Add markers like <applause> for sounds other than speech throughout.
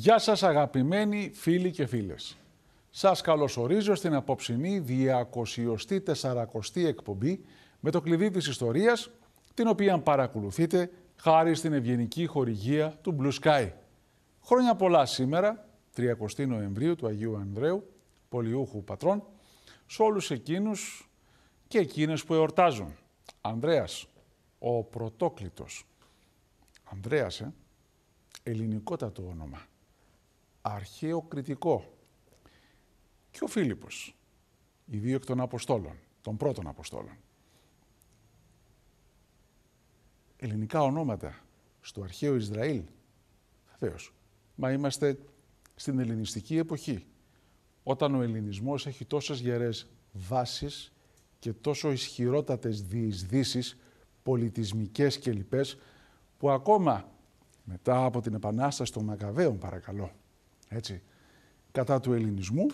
Γεια σας αγαπημένοι φίλοι και φίλες. Σας καλωσορίζω στην απόψινή 240η εκπομπή με το κλειδί της ιστορίας, την οποία παρακολουθείτε χάρη στην ευγενική χορηγία του Blue Sky. Χρόνια πολλά σήμερα, 30 Νοεμβρίου του Αγίου Ανδρέου, πολιούχου πατρών, σε όλους εκείνους και εκείνες που εορτάζουν. Ανδρέας, ο πρωτόκλητος. Ανδρέας, ε? ελληνικότατο όνομα αρχαίο κριτικό. Και ο Φίλιππος, οι δύο εκ των Αποστόλων, των πρώτων Αποστόλων. Ελληνικά ονόματα στο αρχαίο Ισραήλ, βεβαίως. Μα είμαστε στην ελληνιστική εποχή, όταν ο ελληνισμός έχει τόσες γερές βάσεις και τόσο ισχυρότατες διεισδύσεις, πολιτισμικές και λοιπές, που ακόμα μετά από την Επανάσταση των Μακαβαίων, παρακαλώ, έτσι, κατά του ελληνισμού,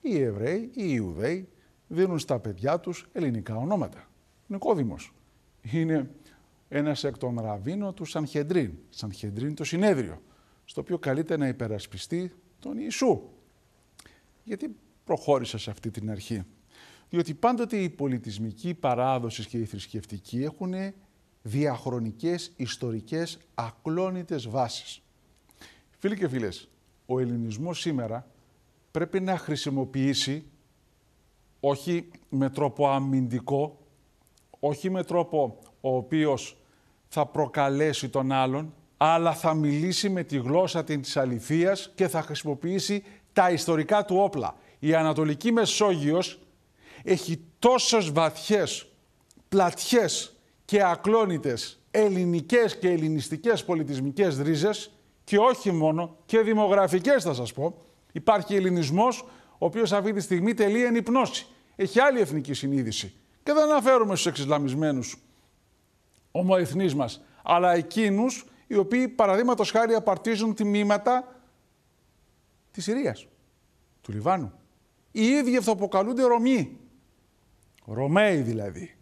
οι Εβραίοι, οι Ιουδαίοι δίνουν στα παιδιά τους ελληνικά ονόματα. Νικόδημος είναι ένας εκ των ραβίνων του Σανχεντρίν. Σανχεντρίν το συνέδριο, στο οποίο καλείται να υπερασπιστεί τον Ιησού. Γιατί προχώρησα σε αυτή την αρχή. Διότι πάντοτε οι πολιτισμικοί παράδοση και οι θρησκευτικοί έχουν διαχρονικές, ιστορικές, ακλόνητες βάσεις. Φίλοι και φίλες, ο ελληνισμός σήμερα πρέπει να χρησιμοποιήσει όχι με τρόπο αμυντικό, όχι με τρόπο ο οποίος θα προκαλέσει τον άλλον, αλλά θα μιλήσει με τη γλώσσα της αληθείας και θα χρησιμοποιήσει τα ιστορικά του όπλα. Η Ανατολική Μεσόγειος έχει τόσες βαθιές, πλατιές και ακλόνητες ελληνικές και ελληνιστικές πολιτισμικές ρίζες και όχι μόνο, και δημογραφικές θα σας πω. Υπάρχει ελληνισμός, ο οποίος αυτή τη στιγμή τελεί εν υπνώση. Έχει άλλη εθνική συνείδηση. Και δεν αναφέρουμε στους εξισλαμισμένους ομοεθνείς μας, αλλά εκείνους οι οποίοι παραδείγματος χάρη απαρτίζουν τιμήματα της Συρίας, του Λιβάνου. Οι ίδιοι αυτοποκαλούνται Ρωμοί. Ρωμαίοι δηλαδή.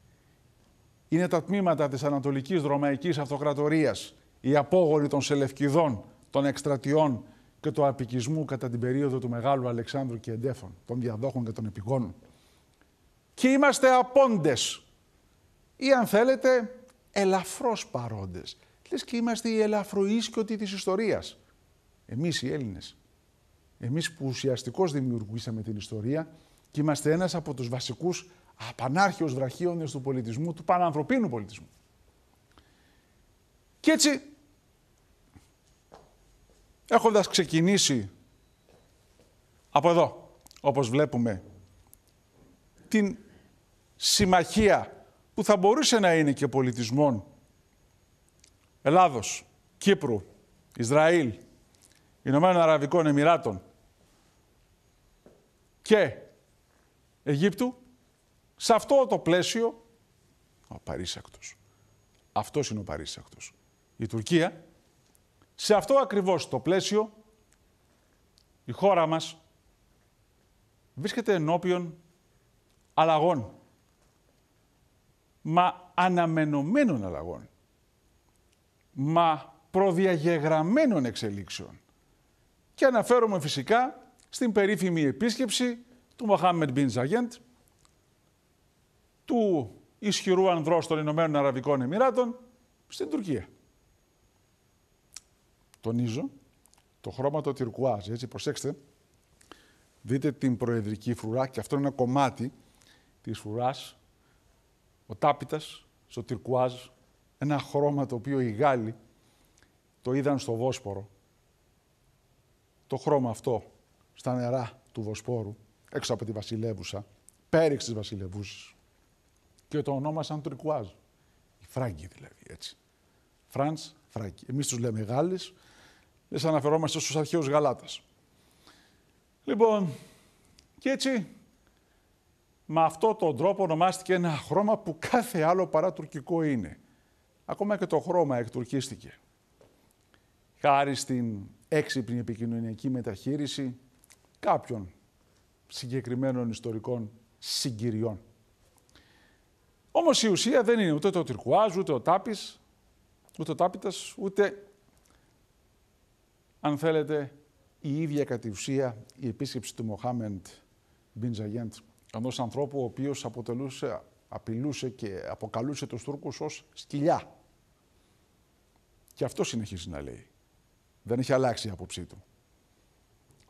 Είναι τα τμήματα της Ανατολικής Ρωμαϊκής Αυτοκρατορίας, οι απόγονοι των Σελευκηδών, των εκστρατιών και του απικισμού κατά την περίοδο του Μεγάλου Αλεξάνδρου και Εντέφων, των διαδόχων και των επιγόνων. Και είμαστε απόντες ή αν θέλετε ελαφρώς παρόντες. Λες και είμαστε οι ελαφροίσκιωτοι της ιστορίας. Εμείς οι Έλληνες. Εμείς που ουσιαστικώς δημιουργήσαμε την ιστορία και είμαστε ένας από τους βασικούς απανάρχιους βραχίονες του πολιτισμού, του πανανθρωπίνου πολιτισμού. Και έτσι έχοντας ξεκινήσει από εδώ, όπως βλέπουμε, την συμμαχία που θα μπορούσε να είναι και πολιτισμών Ελλάδος, Κύπρου, Ισραήλ, Ηνωμένων Αραβικών Εμμυράτων και Αιγύπτου, σε αυτό το πλαίσιο, ο Παρίσακτος. Αυτός είναι ο Παρίσακτος. Η Τουρκία σε αυτό ακριβώς το πλαίσιο, η χώρα μας βρίσκεται ενώπιον αλλαγών. Μα αναμενωμένων αλλαγών. Μα προδιαγεγραμμένων εξελίξεων. Και αναφέρομαι φυσικά στην περίφημη επίσκεψη του Μοχάμεντ Μπιν Ζαγέντ, του ισχυρού ανδρός των Ηνωμένων Αραβικών Εμμυράτων, στην Τουρκία τονίζω, το χρώμα το τυρκουάζ. Έτσι, προσέξτε, δείτε την προεδρική φρουρά και αυτό είναι ένα κομμάτι της φρουράς, ο τάπητας στο τυρκουάζ, ένα χρώμα το οποίο οι Γάλλοι το είδαν στο Βόσπορο. Το χρώμα αυτό στα νερά του Βοσπόρου, έξω από τη βασιλεύουσα, πέριξ της Βασιλεύουσης. και το ονόμασαν τυρκουάζ. Οι Φράγκοι δηλαδή, έτσι. Φρανς, Φράγκοι. Εμείς τους λέμε Γάλλες, λες αναφερόμαστε στους αρχαίους Γαλάτες. Λοιπόν, και έτσι με αυτό τον τρόπο ονομάστηκε ένα χρώμα που κάθε άλλο παρά τουρκικό είναι. Ακόμα και το χρώμα εκτουρκίστηκε. Χάρη στην έξυπνη επικοινωνιακή μεταχείριση κάποιων συγκεκριμένων ιστορικών συγκυριών. Όμως η ουσία δεν είναι ούτε το τυρκουάζ, ούτε ο τάπης, ούτε ο τάπητας, ούτε αν θέλετε, η ίδια κατ' η επίσκεψη του Μοχάμεντ Μπιν ενός ανθρώπου ο οποίος αποτελούσε, απειλούσε και αποκαλούσε τους Τούρκους ως σκυλιά. Και αυτό συνεχίζει να λέει. Δεν έχει αλλάξει η άποψή του.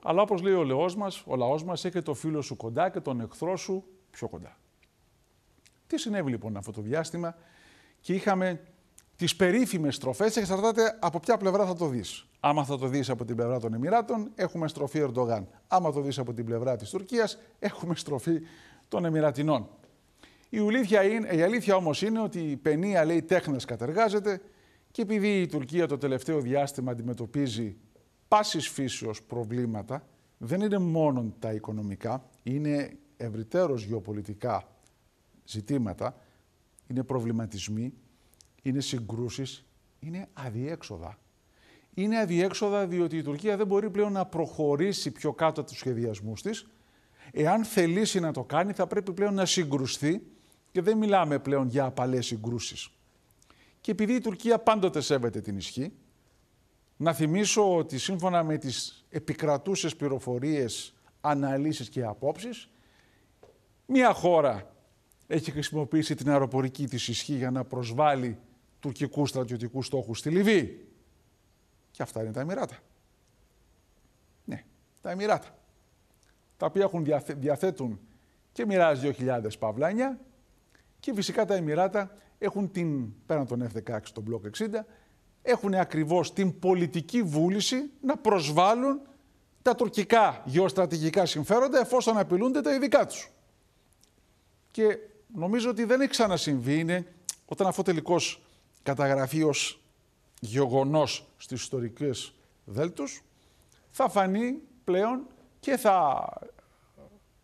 Αλλά όπως λέει ο λαός μας, ο λαός μας έχει το φίλο σου κοντά και τον εχθρό σου πιο κοντά. Τι συνέβη λοιπόν αυτό το διάστημα και είχαμε τις περίφημες στροφές, εξαρτάται από ποια πλευρά θα το δεις. Άμα θα το δεις από την πλευρά των Εμμυράτων, έχουμε στροφή Ερντογάν. Άμα το δεις από την πλευρά της Τουρκίας, έχουμε στροφή των Εμμυρατινών. Η, αλήθεια η αλήθεια όμως είναι ότι η παινία λέει τέχνες κατεργάζεται και επειδή η Τουρκία το τελευταίο διάστημα αντιμετωπίζει πάσης φύσεως προβλήματα, δεν είναι μόνο τα οικονομικά, είναι ευρυτέρως γεωπολιτικά ζητήματα, είναι προβληματισμοί, είναι συγκρούσεις, είναι αδιέξοδα είναι αδιέξοδα διότι η Τουρκία δεν μπορεί πλέον να προχωρήσει πιο κάτω από τους σχεδιασμούς της. Εάν θελήσει να το κάνει θα πρέπει πλέον να συγκρουστεί και δεν μιλάμε πλέον για απαλές συγκρούσεις. Και επειδή η Τουρκία πάντοτε σέβεται την ισχύ, να θυμίσω ότι σύμφωνα με τις επικρατούσες πληροφορίες, αναλύσεις και απόψεις, μία χώρα έχει χρησιμοποιήσει την αεροπορική της ισχύ για να προσβάλλει τουρκικούς στρατιωτικούς στόχους στη Λιβύη. Και αυτά είναι τα Εμμυράτα. Ναι, τα Εμμυράτα. Τα οποία έχουν διαθέτουν και μοιράζει 2.000 παυλάνια και φυσικά τα Εμμυράτα έχουν την, πέραν των F-16, τον Block 60, έχουν ακριβώς την πολιτική βούληση να προσβάλλουν τα τουρκικά γεωστρατηγικά συμφέροντα εφόσον απειλούνται τα ειδικά τους. Και νομίζω ότι δεν έχει ξανασυμβεί, είναι όταν αυτό τελικώς καταγραφεί γεγονός στις ιστορικές δέλτους, θα φανεί πλέον και θα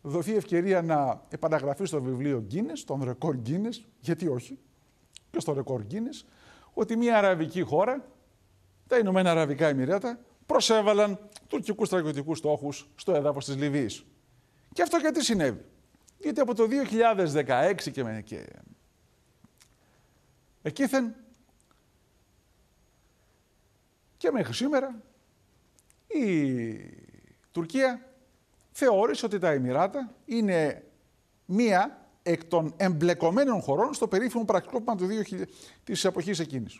δοθεί ευκαιρία να επαναγραφεί στο βιβλίο Guinness, τον ρεκόρ Guinness, γιατί όχι, και στο ρεκόρ Guinness, ότι μια αραβική χώρα, τα Ηνωμένα Αραβικά Εμμυράτα, προσέβαλαν τουρκικούς στρατιωτικούς στόχους στο έδαφος της Λιβύης. Και αυτό γιατί συνέβη. Γιατί από το 2016 και, και... εκείθεν και μέχρι σήμερα η Τουρκία θεώρησε ότι τα Εμμυράτα είναι μία εκ των εμπλεκομένων χωρών στο περίφημο πραξικόπημα του 2000, της εποχής εκείνης.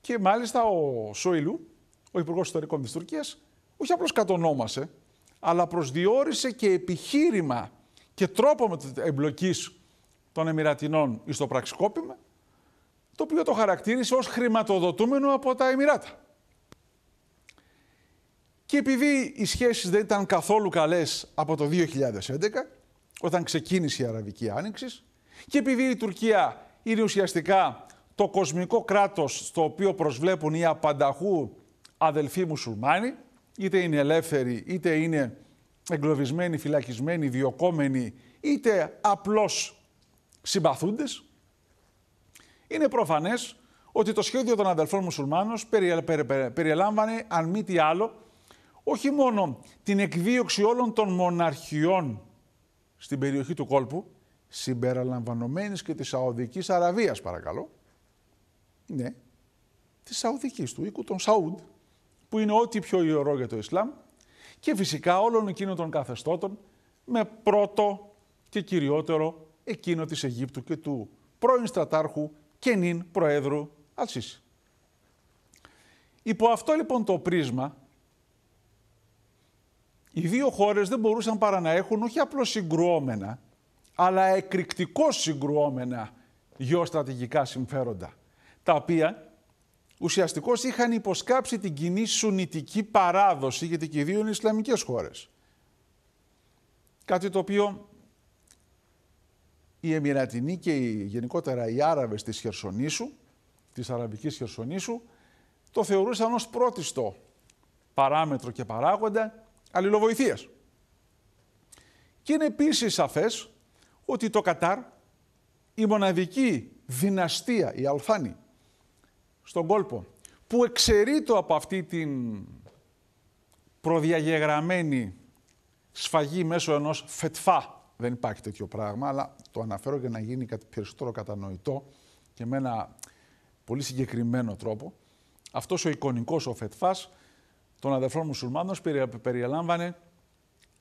Και μάλιστα ο Σόιλου, ο Υπουργός Ιστορικών της Τουρκίας, όχι απλώς κατονόμασε, αλλά προσδιορίσε και επιχείρημα και τρόπο με εμπλοκής των Εμμυρατινών στο πραξικόπημα το οποίο το χαρακτήρισε ως χρηματοδοτούμενο από τα Εμμυράτα. Και επειδή οι σχέσεις δεν ήταν καθόλου καλές από το 2011, όταν ξεκίνησε η Αραβική Άνοιξη, και επειδή η Τουρκία είναι ουσιαστικά το κοσμικό κράτος στο οποίο προσβλέπουν οι απανταχού αδελφοί μουσουλμάνοι, είτε είναι ελεύθεροι, είτε είναι εγκλωβισμένοι, φυλακισμένοι, διοκόμενοι, είτε απλώς συμπαθούντες, είναι προφανές ότι το σχέδιο των αδελφών μουσουλμάνων περιέλαμβανε, αν μη τι άλλο, όχι μόνο την εκδίωξη όλων των μοναρχιών στην περιοχή του κόλπου, συμπεραλαμβανομένης και της Σαουδικής Αραβίας, παρακαλώ. Ναι, της Σαουδικής, του οίκου των Σαούντ, που είναι ό,τι πιο ιερό για το Ισλάμ, και φυσικά όλων εκείνων των καθεστώτων, με πρώτο και κυριότερο εκείνο της Αιγύπτου και του πρώην στρατάρχου και νυν Προέδρου Αλσίση. Υπό αυτό λοιπόν το πρίσμα, οι δύο χώρες δεν μπορούσαν παρά να έχουν όχι απλώς συγκρουόμενα, αλλά εκρηκτικό συγκρουόμενα γεωστρατηγικά συμφέροντα, τα οποία ουσιαστικώς είχαν υποσκάψει την κοινή σουνητική παράδοση, γιατί και οι δύο είναι Ισλαμικές χώρες. Κάτι το οποίο οι Εμμυρατινοί και οι, γενικότερα οι Άραβες της Χερσονήσου, της Αραβικής Χερσονήσου, το θεωρούσαν ως πρώτιστο παράμετρο και παράγοντα αλληλοβοηθείας. Και είναι επίσης σαφές ότι το Κατάρ, η μοναδική δυναστεία, η Αλφάνη, στον κόλπο, που εξαιρείται από αυτή την προδιαγεγραμμένη σφαγή μέσω ενός φετφά δεν υπάρχει τέτοιο πράγμα, αλλά το αναφέρω για να γίνει κάτι περισσότερο κατανοητό και με ένα πολύ συγκεκριμένο τρόπο. Αυτός ο εικονικός ο Φετφάς των αδερφών μουσουλμάνων περιέλαμβανε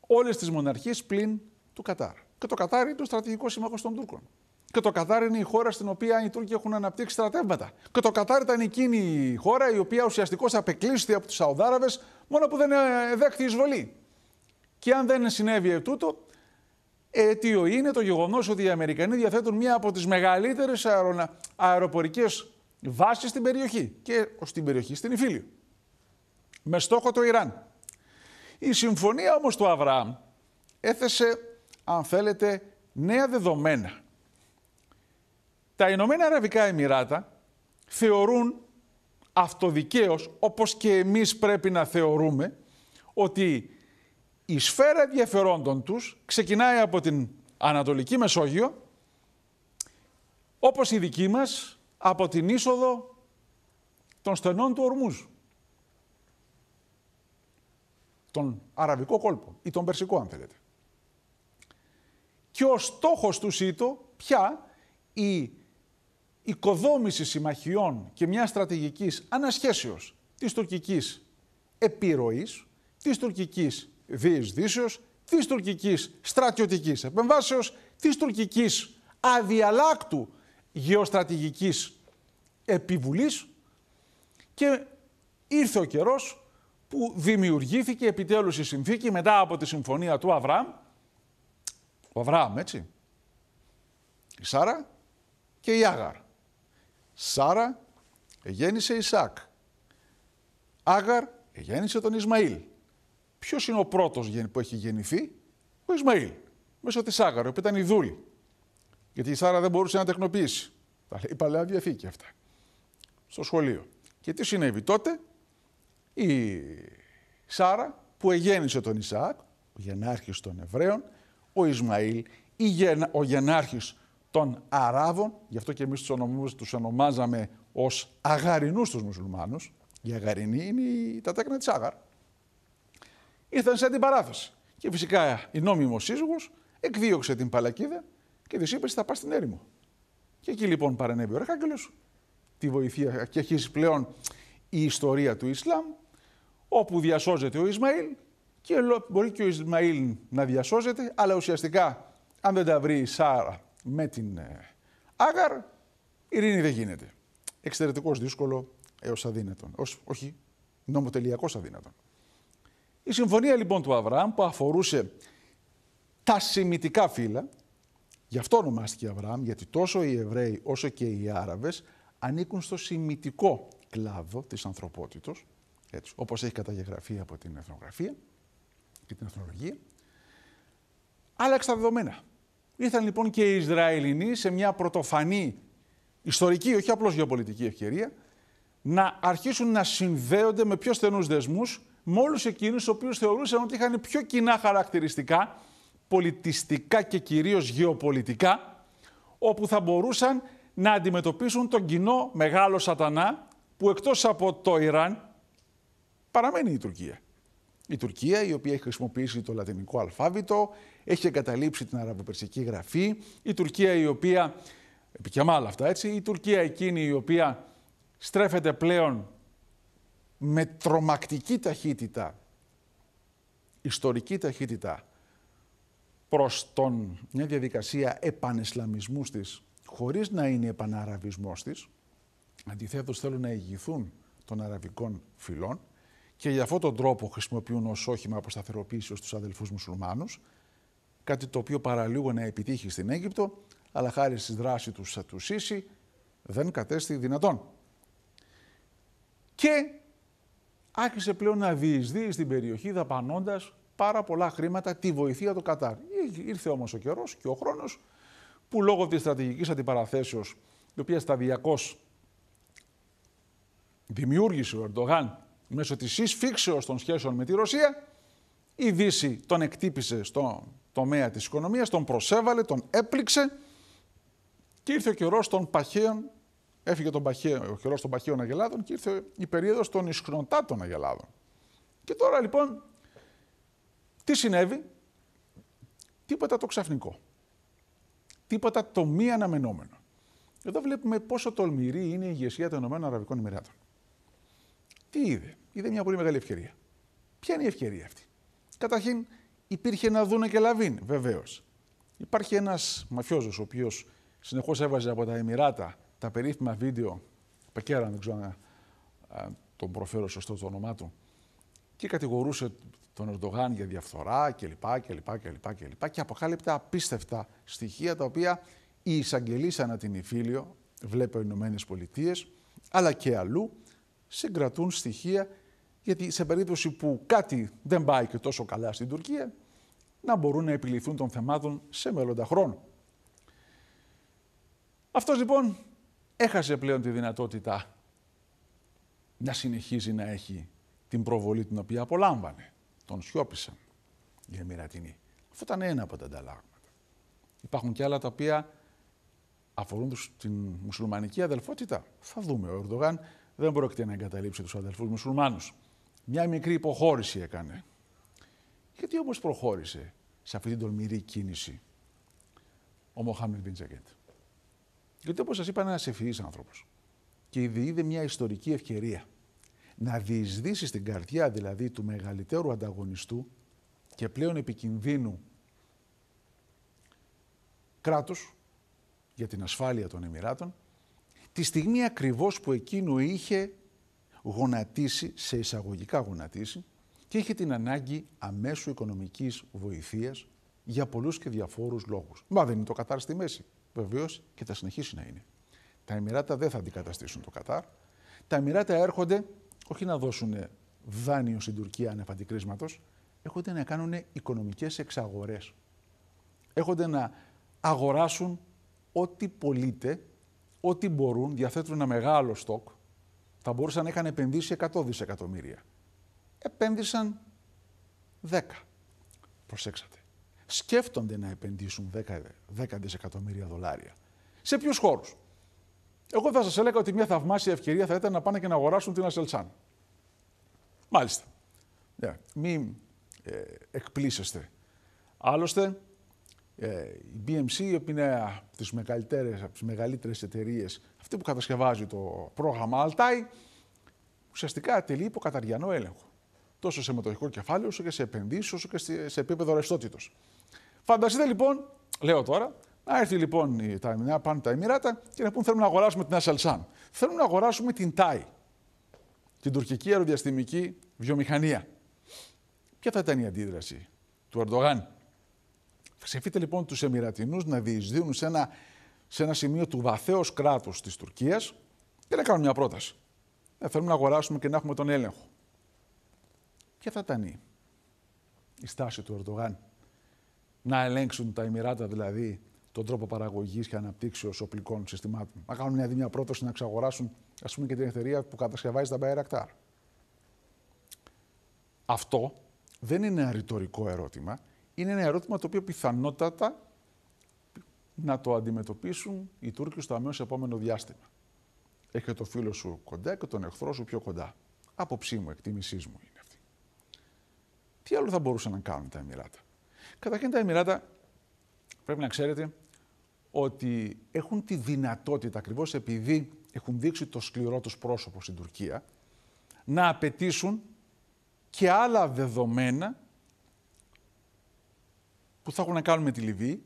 όλες τις μοναρχίες πλην του Κατάρ. Και το Κατάρ είναι το στρατηγικό σύμμαχο των Τούρκων. Και το Κατάρ είναι η χώρα στην οποία οι Τούρκοι έχουν αναπτύξει στρατεύματα. Και το Κατάρ ήταν εκείνη η χώρα η οποία ουσιαστικώς απεκλείστηκε από τους Σαουδάραβες, μόνο που δεν ε, ε, δέχτηκε εισβολή. Και αν δεν συνέβη τούτο, Αιτίο είναι το γεγονός ότι οι Αμερικανοί διαθέτουν μία από τις μεγαλύτερες αεροπορικές βάσεις στην περιοχή και στην περιοχή στην Ιφίλιο. Με στόχο το Ιράν. Η συμφωνία όμως του Αβραάμ έθεσε, αν θέλετε, νέα δεδομένα. Τα Ηνωμένα Αραβικά Εμμυράτα θεωρούν αυτοδικαίως, όπως και εμείς πρέπει να θεωρούμε, ότι η σφαίρα ενδιαφερόντων τους ξεκινάει από την Ανατολική Μεσόγειο, όπως η δική μας, από την είσοδο των στενών του Ορμούζ. Τον Αραβικό κόλπο ή τον Περσικό, αν θέλετε. Και ο στόχος του ΣΥΤΟ πια η οικοδόμηση συμμαχιών και μια στρατηγικής ανασχέσεως της τουρκικής επιρροής, της τουρκικής διεισδύσεως, της τουρκικής στρατιωτικής επεμβάσεως, της τουρκικής αδιαλάκτου γεωστρατηγικής επιβουλής και ήρθε ο καιρός που δημιουργήθηκε επιτέλους η συνθήκη μετά από τη συμφωνία του Αβραάμ, ο Αβραάμ έτσι, η Σάρα και η Άγαρ. Σάρα γέννησε Ισάκ. Άγαρ γέννησε τον Ισμαήλ. Ποιος είναι ο πρώτος που έχει γεννηθεί, ο Ισμαήλ, μέσω της Σάγαρο, που ήταν η Δούλη. Γιατί η Σάρα δεν μπορούσε να τεκνοποιήσει. Τα λέει η παλαιά διαθήκη αυτά. Στο σχολείο. Και τι συνέβη τότε, η Σάρα που εγέννησε τον Ισαάκ, ο γενάρχης των Εβραίων, ο Ισμαήλ, η γεν, ο Γενάρχης των Αράβων, γι' αυτό και εμείς τους ονομάζαμε ως αγαρινούς τους μουσουλμάνους, οι αγαρινοί είναι τα τέκνα της Σάγαρα ήρθαν σε αντιπαράθεση. Και φυσικά η νόμιμος σύζυγος εκδίωξε την Παλακίδα και της είπε: Θα πας στην έρημο. Και εκεί λοιπόν παρενέβη ο Αρχάγγελος, τη βοηθεία και αρχίζει πλέον η ιστορία του Ισλάμ, όπου διασώζεται ο Ισμαήλ και μπορεί και ο Ισμαήλ να διασώζεται, αλλά ουσιαστικά αν δεν τα βρει η Σάρα με την ε, Άγαρ, ειρήνη δεν γίνεται. Εξαιρετικό δύσκολο έως αδύνατον, όχι νομοτελειακώς αδύνατον. Η συμφωνία λοιπόν του Αβραάμ που αφορούσε τα σημητικά φύλλα, γι' αυτό ονομάστηκε Αβραάμ, γιατί τόσο οι Εβραίοι όσο και οι Άραβες ανήκουν στο σημητικό κλάδο της ανθρωπότητος, έτσι, όπως έχει καταγεγραφεί από την εθνογραφία και την εθνολογία, άλλαξε τα δεδομένα. Ήρθαν λοιπόν και οι Ισραηλινοί σε μια πρωτοφανή ιστορική, όχι απλώς γεωπολιτική ευκαιρία, να αρχίσουν να συνδέονται με πιο στενούς δεσμούς με όλους εκείνους τους οποίους θεωρούσαν ότι είχαν πιο κοινά χαρακτηριστικά, πολιτιστικά και κυρίως γεωπολιτικά, όπου θα μπορούσαν να αντιμετωπίσουν τον κοινό μεγάλο σατανά που εκτός από το Ιράν παραμένει η Τουρκία. Η Τουρκία η οποία έχει χρησιμοποιήσει το λατινικό αλφάβητο, έχει εγκαταλείψει την αραβοπερσική γραφή, η Τουρκία η οποία, Επικεμάλα αυτά έτσι, η Τουρκία εκείνη η οποία στρέφεται πλέον με τρομακτική ταχύτητα, ιστορική ταχύτητα, προς τον, μια διαδικασία επανεσλαμισμού της, χωρίς να είναι επαναραβισμός της, αντιθέτως θέλουν να ηγηθούν των αραβικών φυλών και για αυτόν τον τρόπο χρησιμοποιούν ως όχημα αποσταθεροποίησης τους αδελφούς μουσουλμάνους, κάτι το οποίο παραλίγο να επιτύχει στην Αίγυπτο, αλλά χάρη στη δράση του Σατουσίση δεν κατέστη δυνατόν. Και άρχισε πλέον να διεισδύει στην περιοχή δαπανώντας πάρα πολλά χρήματα τη βοηθεία του Κατάρ. Ήρθε όμως ο καιρός και ο χρόνος που λόγω της στρατηγικής αντιπαραθέσεως, η οποία σταδιακώ δημιούργησε ο Ερντογάν μέσω της εισφίξεως των σχέσεων με τη Ρωσία, η Δύση τον εκτύπησε στον τομέα της οικονομίας, τον προσέβαλε, τον έπληξε και ήρθε ο καιρός των παχαίων Έφυγε τον ο καιρός των παχαίων Αγελάδων και ήρθε η περίοδος των ισχνοτάτων Αγελάδων. Και τώρα λοιπόν, τι συνέβη, τίποτα το ξαφνικό. Τίποτα το μη αναμενόμενο. Εδώ βλέπουμε πόσο τολμηρή είναι η ηγεσία των ΗΠΑ. Τι είδε, είδε μια πολύ μεγάλη ευκαιρία. Ποια είναι η ευκαιρία αυτή. Καταρχήν, υπήρχε να δούνε και λαβίν, βεβαίως. Υπάρχει ένας μαφιόζος, ο οποίος συνεχώς έβαζε από τα Εμμυράτα τα περίφημα βίντεο Πακέρα, δεν ξέρω αν ε, τον προφέρω σωστό το όνομά του, και κατηγορούσε τον Ερντογάν για διαφθορά κλπ. και και και, και αποκάλυπτα απίστευτα στοιχεία τα οποία οι εισαγγελείς ανά την Ιφίλιο, βλέπω οι Ηνωμένες Πολιτείες, αλλά και αλλού, συγκρατούν στοιχεία γιατί σε περίπτωση που κάτι δεν πάει και τόσο καλά στην Τουρκία, να μπορούν να επιληθούν των θεμάτων σε μέλλοντα χρόνο. Αυτός λοιπόν έχασε πλέον τη δυνατότητα να συνεχίζει να έχει την προβολή την οποία απολάμβανε. Τον σιώπησαν οι Εμμυρατινοί. Αυτό ήταν ένα από τα ανταλλάγματα. Υπάρχουν και άλλα τα οποία αφορούν την μουσουλμανική αδελφότητα. Θα δούμε. Ο Ερντογάν δεν πρόκειται να εγκαταλείψει τους αδελφούς μουσουλμάνους. Μια μικρή υποχώρηση έκανε. Γιατί όμως προχώρησε σε αυτή την τολμηρή κίνηση ο Μοχάμιν Μπιντζακέτ. Γιατί όπως σας είπα, είναι ένας ευφυής άνθρωπος. Και διείδε μια ιστορική ευκαιρία να διεισδύσει στην καρδιά δηλαδή του μεγαλύτερου ανταγωνιστού και πλέον επικινδύνου κράτους για την ασφάλεια των Εμμυράτων, τη στιγμή ακριβώς που εκείνο είχε γονατίσει, σε εισαγωγικά γονατίσει, και είχε την ανάγκη αμέσου οικονομικής βοηθείας για πολλούς και διαφόρους λόγους. Μα δεν είναι το Κατάρ στη μέση. Βεβαίως και θα συνεχίσει να είναι. Τα Εμμυράτα δεν θα αντικαταστήσουν το Κατάρ. Τα Εμμυράτα έρχονται όχι να δώσουν δάνειο στην Τουρκία ανεφαντικρίσματος, έρχονται να κάνουν οικονομικές εξαγορές. Έρχονται να αγοράσουν ό,τι πωλείται, ό,τι μπορούν, διαθέτουν ένα μεγάλο στόκ. Θα μπορούσαν να είχαν επενδύσει 100 δισεκατομμύρια. Επένδυσαν 10. Προσέξατε σκέφτονται να επενδύσουν 10, 10 δισεκατομμύρια δολάρια. Σε ποιους χώρους. Εγώ θα σας έλεγα ότι μια θαυμάσια ευκαιρία θα ήταν να πάνε και να αγοράσουν την ασελσάν. Μάλιστα. Yeah. Ναι, Μην ε, εκπλήσεστε. Άλλωστε, ε, η BMC είναι από τις από τις μεγαλύτερες εταιρείες, αυτή που κατασκευάζει το πρόγραμμα Altai, ουσιαστικά τελεί υπό έλεγχο τόσο σε μετοχικό κεφάλαιο, όσο και σε επενδύσεις, όσο και σε επίπεδο ρευστότητος. Φανταστείτε λοιπόν, λέω τώρα, να έρθει λοιπόν η, τα, να πάνε τα Εμμυράτα και να πούν θέλουμε να αγοράσουμε την Ασαλσάν. Θέλουμε να αγοράσουμε την ΤΑΙ, την τουρκική αεροδιαστημική βιομηχανία. Ποια θα ήταν η αντίδραση του Ερντογάν. Ξεφύγετε λοιπόν τους Εμμυρατινούς να διεισδύουν σε ένα, σε ένα σημείο του βαθέως κράτους της Τουρκίας και να κάνουν μια πρόταση. Να «Ε, θέλουμε να αγοράσουμε και να έχουμε τον έλεγχο. Και θα ήταν η, στάση του Ερντογάν να ελέγξουν τα Εμμυράτα δηλαδή τον τρόπο παραγωγής και αναπτύξεως οπλικών συστημάτων. Να κάνουν μια δίμια πρόταση να εξαγοράσουν ας πούμε, και την εταιρεία που κατασκευάζει τα Bayraktar. Αυτό δεν είναι ένα ρητορικό ερώτημα. Είναι ένα ερώτημα το οποίο πιθανότατα να το αντιμετωπίσουν οι Τούρκοι στο αμέσως επόμενο διάστημα. Έχει το φίλο σου κοντά και τον εχθρό σου πιο κοντά. Απόψη μου, εκτίμησής μου είναι τι άλλο θα μπορούσαν να κάνουν τα Εμμυράτα. Καταρχήν τα Εμμυράτα πρέπει να ξέρετε ότι έχουν τη δυνατότητα ακριβώς επειδή έχουν δείξει το σκληρό τους πρόσωπο στην Τουρκία να απαιτήσουν και άλλα δεδομένα που θα έχουν να κάνουν με τη Λιβύη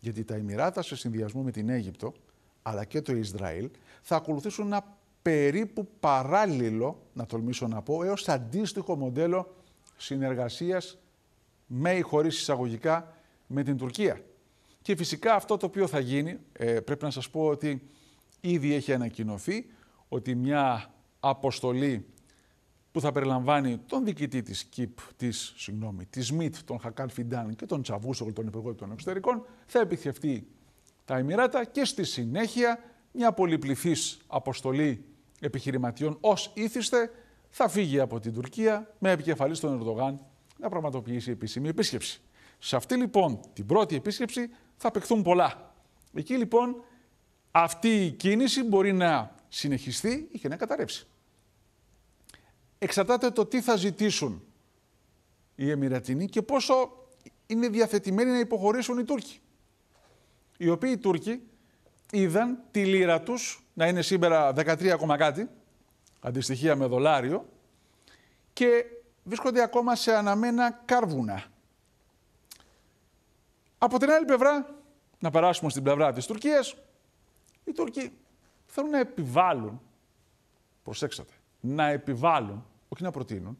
γιατί τα Εμμυράτα σε συνδυασμό με την Αίγυπτο αλλά και το Ισραήλ θα ακολουθήσουν ένα περίπου παράλληλο, να τολμήσω να πω, έως αντίστοιχο μοντέλο συνεργασίας με ή χωρίς εισαγωγικά με την Τουρκία. Και φυσικά αυτό το οποίο θα γίνει, ε, πρέπει να σας πω ότι ήδη έχει ανακοινωθεί ότι μια αποστολή που θα περιλαμβάνει τον διοικητή της ΚΙΠ, της, συγγνώμη, της ΜΙΤ, τον Χακάλ Φιντάν και τον Τσαβούσογλ, τον Υπουργό των Εξωτερικών, θα επιθυμηθεί τα Εμμυράτα και στη συνέχεια μια πολυπληθής αποστολή επιχειρηματιών ως ήθιστε θα φύγει από την Τουρκία με επικεφαλής στον Ερντογάν να πραγματοποιήσει επίσημη επίσκεψη. Σε αυτή λοιπόν την πρώτη επίσκεψη θα παιχθούν πολλά. Εκεί λοιπόν αυτή η κίνηση μπορεί να συνεχιστεί ή και να καταρρεύσει. Εξαρτάται το τι θα ζητήσουν οι Εμμυρατινοί και πόσο είναι διαθετημένοι να υποχωρήσουν οι Τούρκοι. Οι οποίοι οι Τούρκοι είδαν τη λύρα τους να είναι σήμερα 13 ακόμα κάτι, αντιστοιχεία με δολάριο και βρίσκονται ακόμα σε αναμένα κάρβουνα. Από την άλλη πλευρά, να περάσουμε στην πλευρά της Τουρκίας, οι Τούρκοι θέλουν να επιβάλλουν, προσέξατε, να επιβάλλουν, όχι να προτείνουν,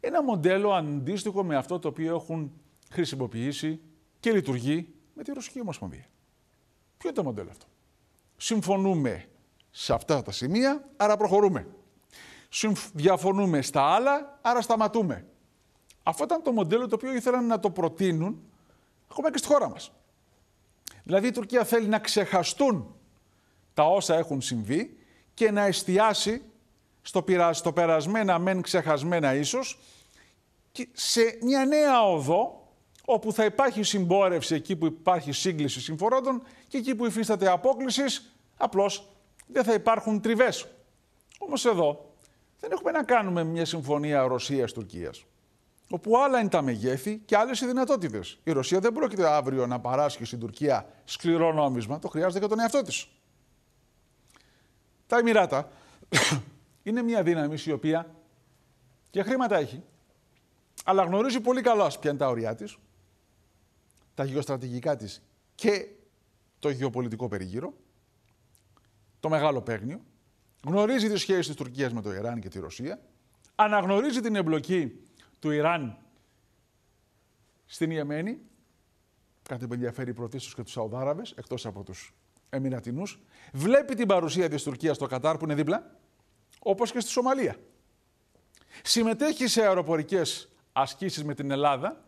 ένα μοντέλο αντίστοιχο με αυτό το οποίο έχουν χρησιμοποιήσει και λειτουργεί με τη Ρωσική Ομοσπονδία. Ποιο είναι το μοντέλο αυτό. Συμφωνούμε σε αυτά τα σημεία, άρα προχωρούμε. Διαφωνούμε στα άλλα, άρα σταματούμε. Αυτό ήταν το μοντέλο το οποίο ήθελαν να το προτείνουν ακόμα και στη χώρα μας. Δηλαδή η Τουρκία θέλει να ξεχαστούν τα όσα έχουν συμβεί και να εστιάσει στο, πειρα... στο περασμένα μεν ξεχασμένα ίσως και σε μια νέα οδό όπου θα υπάρχει συμπόρευση εκεί που υπάρχει σύγκληση συμφορώντων και εκεί που υφίσταται απόκλησης απλώς δεν θα υπάρχουν τριβές. Όμως εδώ δεν έχουμε να κάνουμε μια συμφωνία Ρωσία-Τουρκία. Όπου άλλα είναι τα μεγέθη και άλλες οι δυνατότητες. Η Ρωσία δεν πρόκειται αύριο να παράσχει στην Τουρκία σκληρό νόμισμα, το χρειάζεται για τον εαυτό της. Τα Εμμυράτα <coughs> είναι μια δύναμη η οποία και χρήματα έχει, αλλά γνωρίζει πολύ καλά ποια είναι τα όρια της, τα γεωστρατηγικά της και το γεωπολιτικό περιγύρο, το μεγάλο παίγνιο, γνωρίζει τις σχέσεις της Τουρκίας με το Ιράν και τη Ρωσία, αναγνωρίζει την εμπλοκή του Ιράν στην Ιεμένη, κάτι που ενδιαφέρει πρωτίστως και τους Σαουδάραβες, εκτός από τους εμινατίνους, βλέπει την παρουσία της Τουρκίας στο Κατάρ που είναι δίπλα, όπως και στη Σομαλία. Συμμετέχει σε αεροπορικές ασκήσεις με την Ελλάδα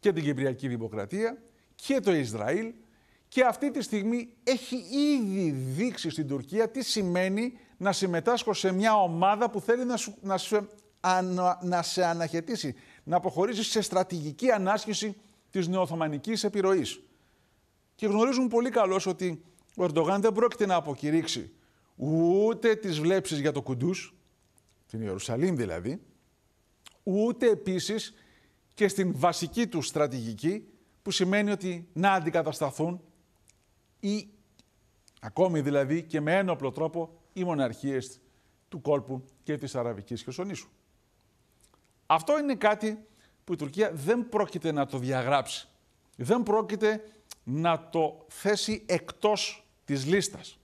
και την Κυπριακή Δημοκρατία και το Ισραήλ και αυτή τη στιγμή έχει ήδη δείξει στην Τουρκία τι σημαίνει να συμμετάσχω σε μια ομάδα που θέλει να, να, να σε αναχαιτήσει, να αποχωρήσει σε στρατηγική ανάσχεση της νεοοθωμανικής επιρροής. Και γνωρίζουν πολύ καλώς ότι ο Ερντογάν δεν πρόκειται να αποκηρύξει ούτε τις βλέψεις για το Κουντούς, την Ιερουσαλήμ δηλαδή, ούτε επίσης και στην βασική του στρατηγική, που σημαίνει ότι να αντικατασταθούν ή ακόμη δηλαδή και με ένοπλο τρόπο οι μοναρχίες του κόλπου και της Αραβικής Χερσονήσου. Αυτό είναι κάτι που η Τουρκία δεν πρόκειται να το διαγράψει. Δεν πρόκειται να το θέσει εκτός της λίστας.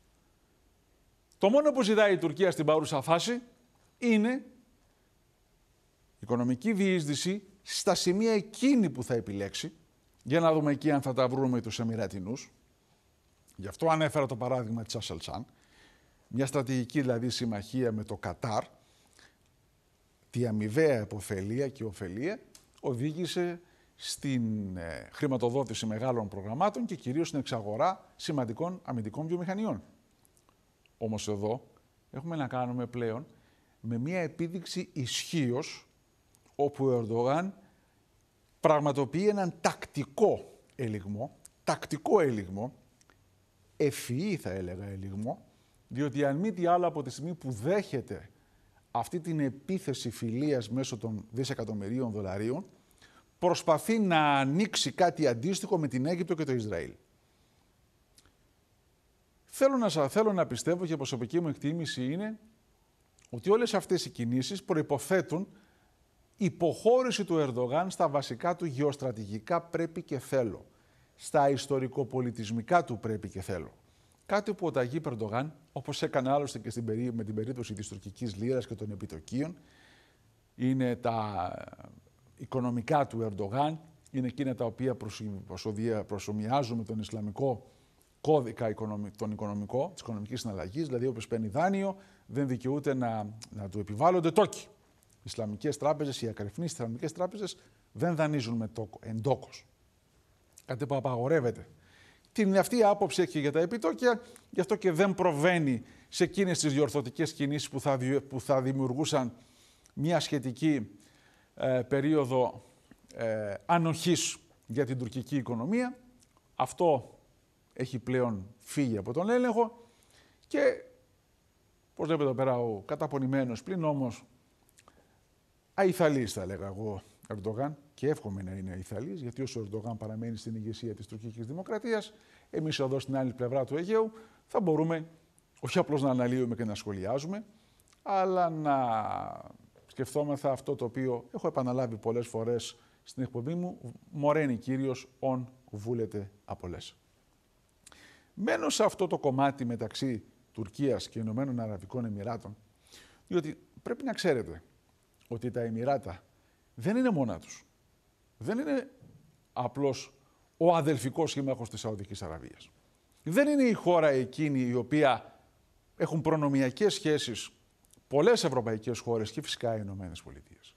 Το μόνο που ζητάει η Τουρκία στην παρούσα φάση είναι οικονομική διείσδυση στα σημεία εκείνη που θα επιλέξει, για να δούμε εκεί αν θα τα βρούμε τους Εμμυρατινούς. Γι' αυτό ανέφερα το παράδειγμα της Ασελσάν. Μια στρατηγική δηλαδή συμμαχία με το Κατάρ, τη αμοιβαία υποφελία και ωφελία, οδήγησε στην ε, χρηματοδότηση μεγάλων προγραμμάτων και κυρίως στην εξαγορά σημαντικών αμυντικών βιομηχανιών. Όμως εδώ έχουμε να κάνουμε πλέον με μια επίδειξη ισχύως όπου ο Ερντογάν πραγματοποιεί έναν τακτικό ελιγμό, τακτικό ελιγμό, ευφυή θα έλεγα ελιγμό, διότι αν μη τι άλλο από τη στιγμή που δέχεται αυτή την επίθεση φιλίας μέσω των δισεκατομμυρίων δολαρίων, προσπαθεί να ανοίξει κάτι αντίστοιχο με την Αίγυπτο και το Ισραήλ. Θέλω να, πιστεύω και η προσωπική μου εκτίμηση είναι ότι όλες αυτές οι κινήσεις προϋποθέτουν υποχώρηση του Ερδογάν στα βασικά του γεωστρατηγικά πρέπει και θέλω. Στα ιστορικοπολιτισμικά του πρέπει και θέλω. Κάτι που ο Ταγί Περντογάν, όπως έκανε άλλωστε και στην περί... με την περίπτωση της τουρκικής λίρας και των επιτοκίων, είναι τα οικονομικά του Ερντογάν, είναι εκείνα τα οποία προσωμιάζουν με τον Ισλαμικό κώδικα τον οικονομικό, της οικονομικής συναλλαγής, δηλαδή όποιο παίρνει δάνειο δεν δικαιούται να, να του επιβάλλονται τόκοι. Οι Ισλαμικές τράπεζες, οι ακρεφνείς Ισλαμικές τράπεζες δεν δανείζουν με τόκο, εντόκος. Κάτι που απαγορεύεται την αυτή άποψη έχει για τα επιτόκια, γι' αυτό και δεν προβαίνει σε εκείνες τις διορθωτικές κινήσεις που θα, που θα δημιουργούσαν μια σχετική ε, περίοδο ε, ανοχής για την τουρκική οικονομία. Αυτό έχει πλέον φύγει από τον έλεγχο και, πώς βλέπετε εδώ πέρα, ο καταπονημένος πλην όμως αϊθαλής θα λέγα εγώ Ερντογάν και εύχομαι να είναι Ιθαλής, γιατί όσο ο Ερντογάν παραμένει στην ηγεσία της Τουρκικής Δημοκρατίας, εμείς εδώ στην άλλη πλευρά του Αιγαίου θα μπορούμε όχι απλώς να αναλύουμε και να σχολιάζουμε, αλλά να σκεφτόμεθα αυτό το οποίο έχω επαναλάβει πολλές φορές στην εκπομπή μου, μωραίνει κύριος, ον βούλεται απολές. Μένω σε αυτό το κομμάτι μεταξύ Τουρκίας και Ηνωμένων Αραβικών Εμμυράτων, διότι πρέπει να ξέρετε ότι τα Εμμυράτα δεν είναι μόνα τους. Δεν είναι απλώς ο αδελφικός σύμμαχος της Σαουδικής Αραβίας. Δεν είναι η χώρα εκείνη η οποία έχουν προνομιακές σχέσεις πολλές ευρωπαϊκές χώρες και φυσικά οι Ηνωμένες Πολιτείες.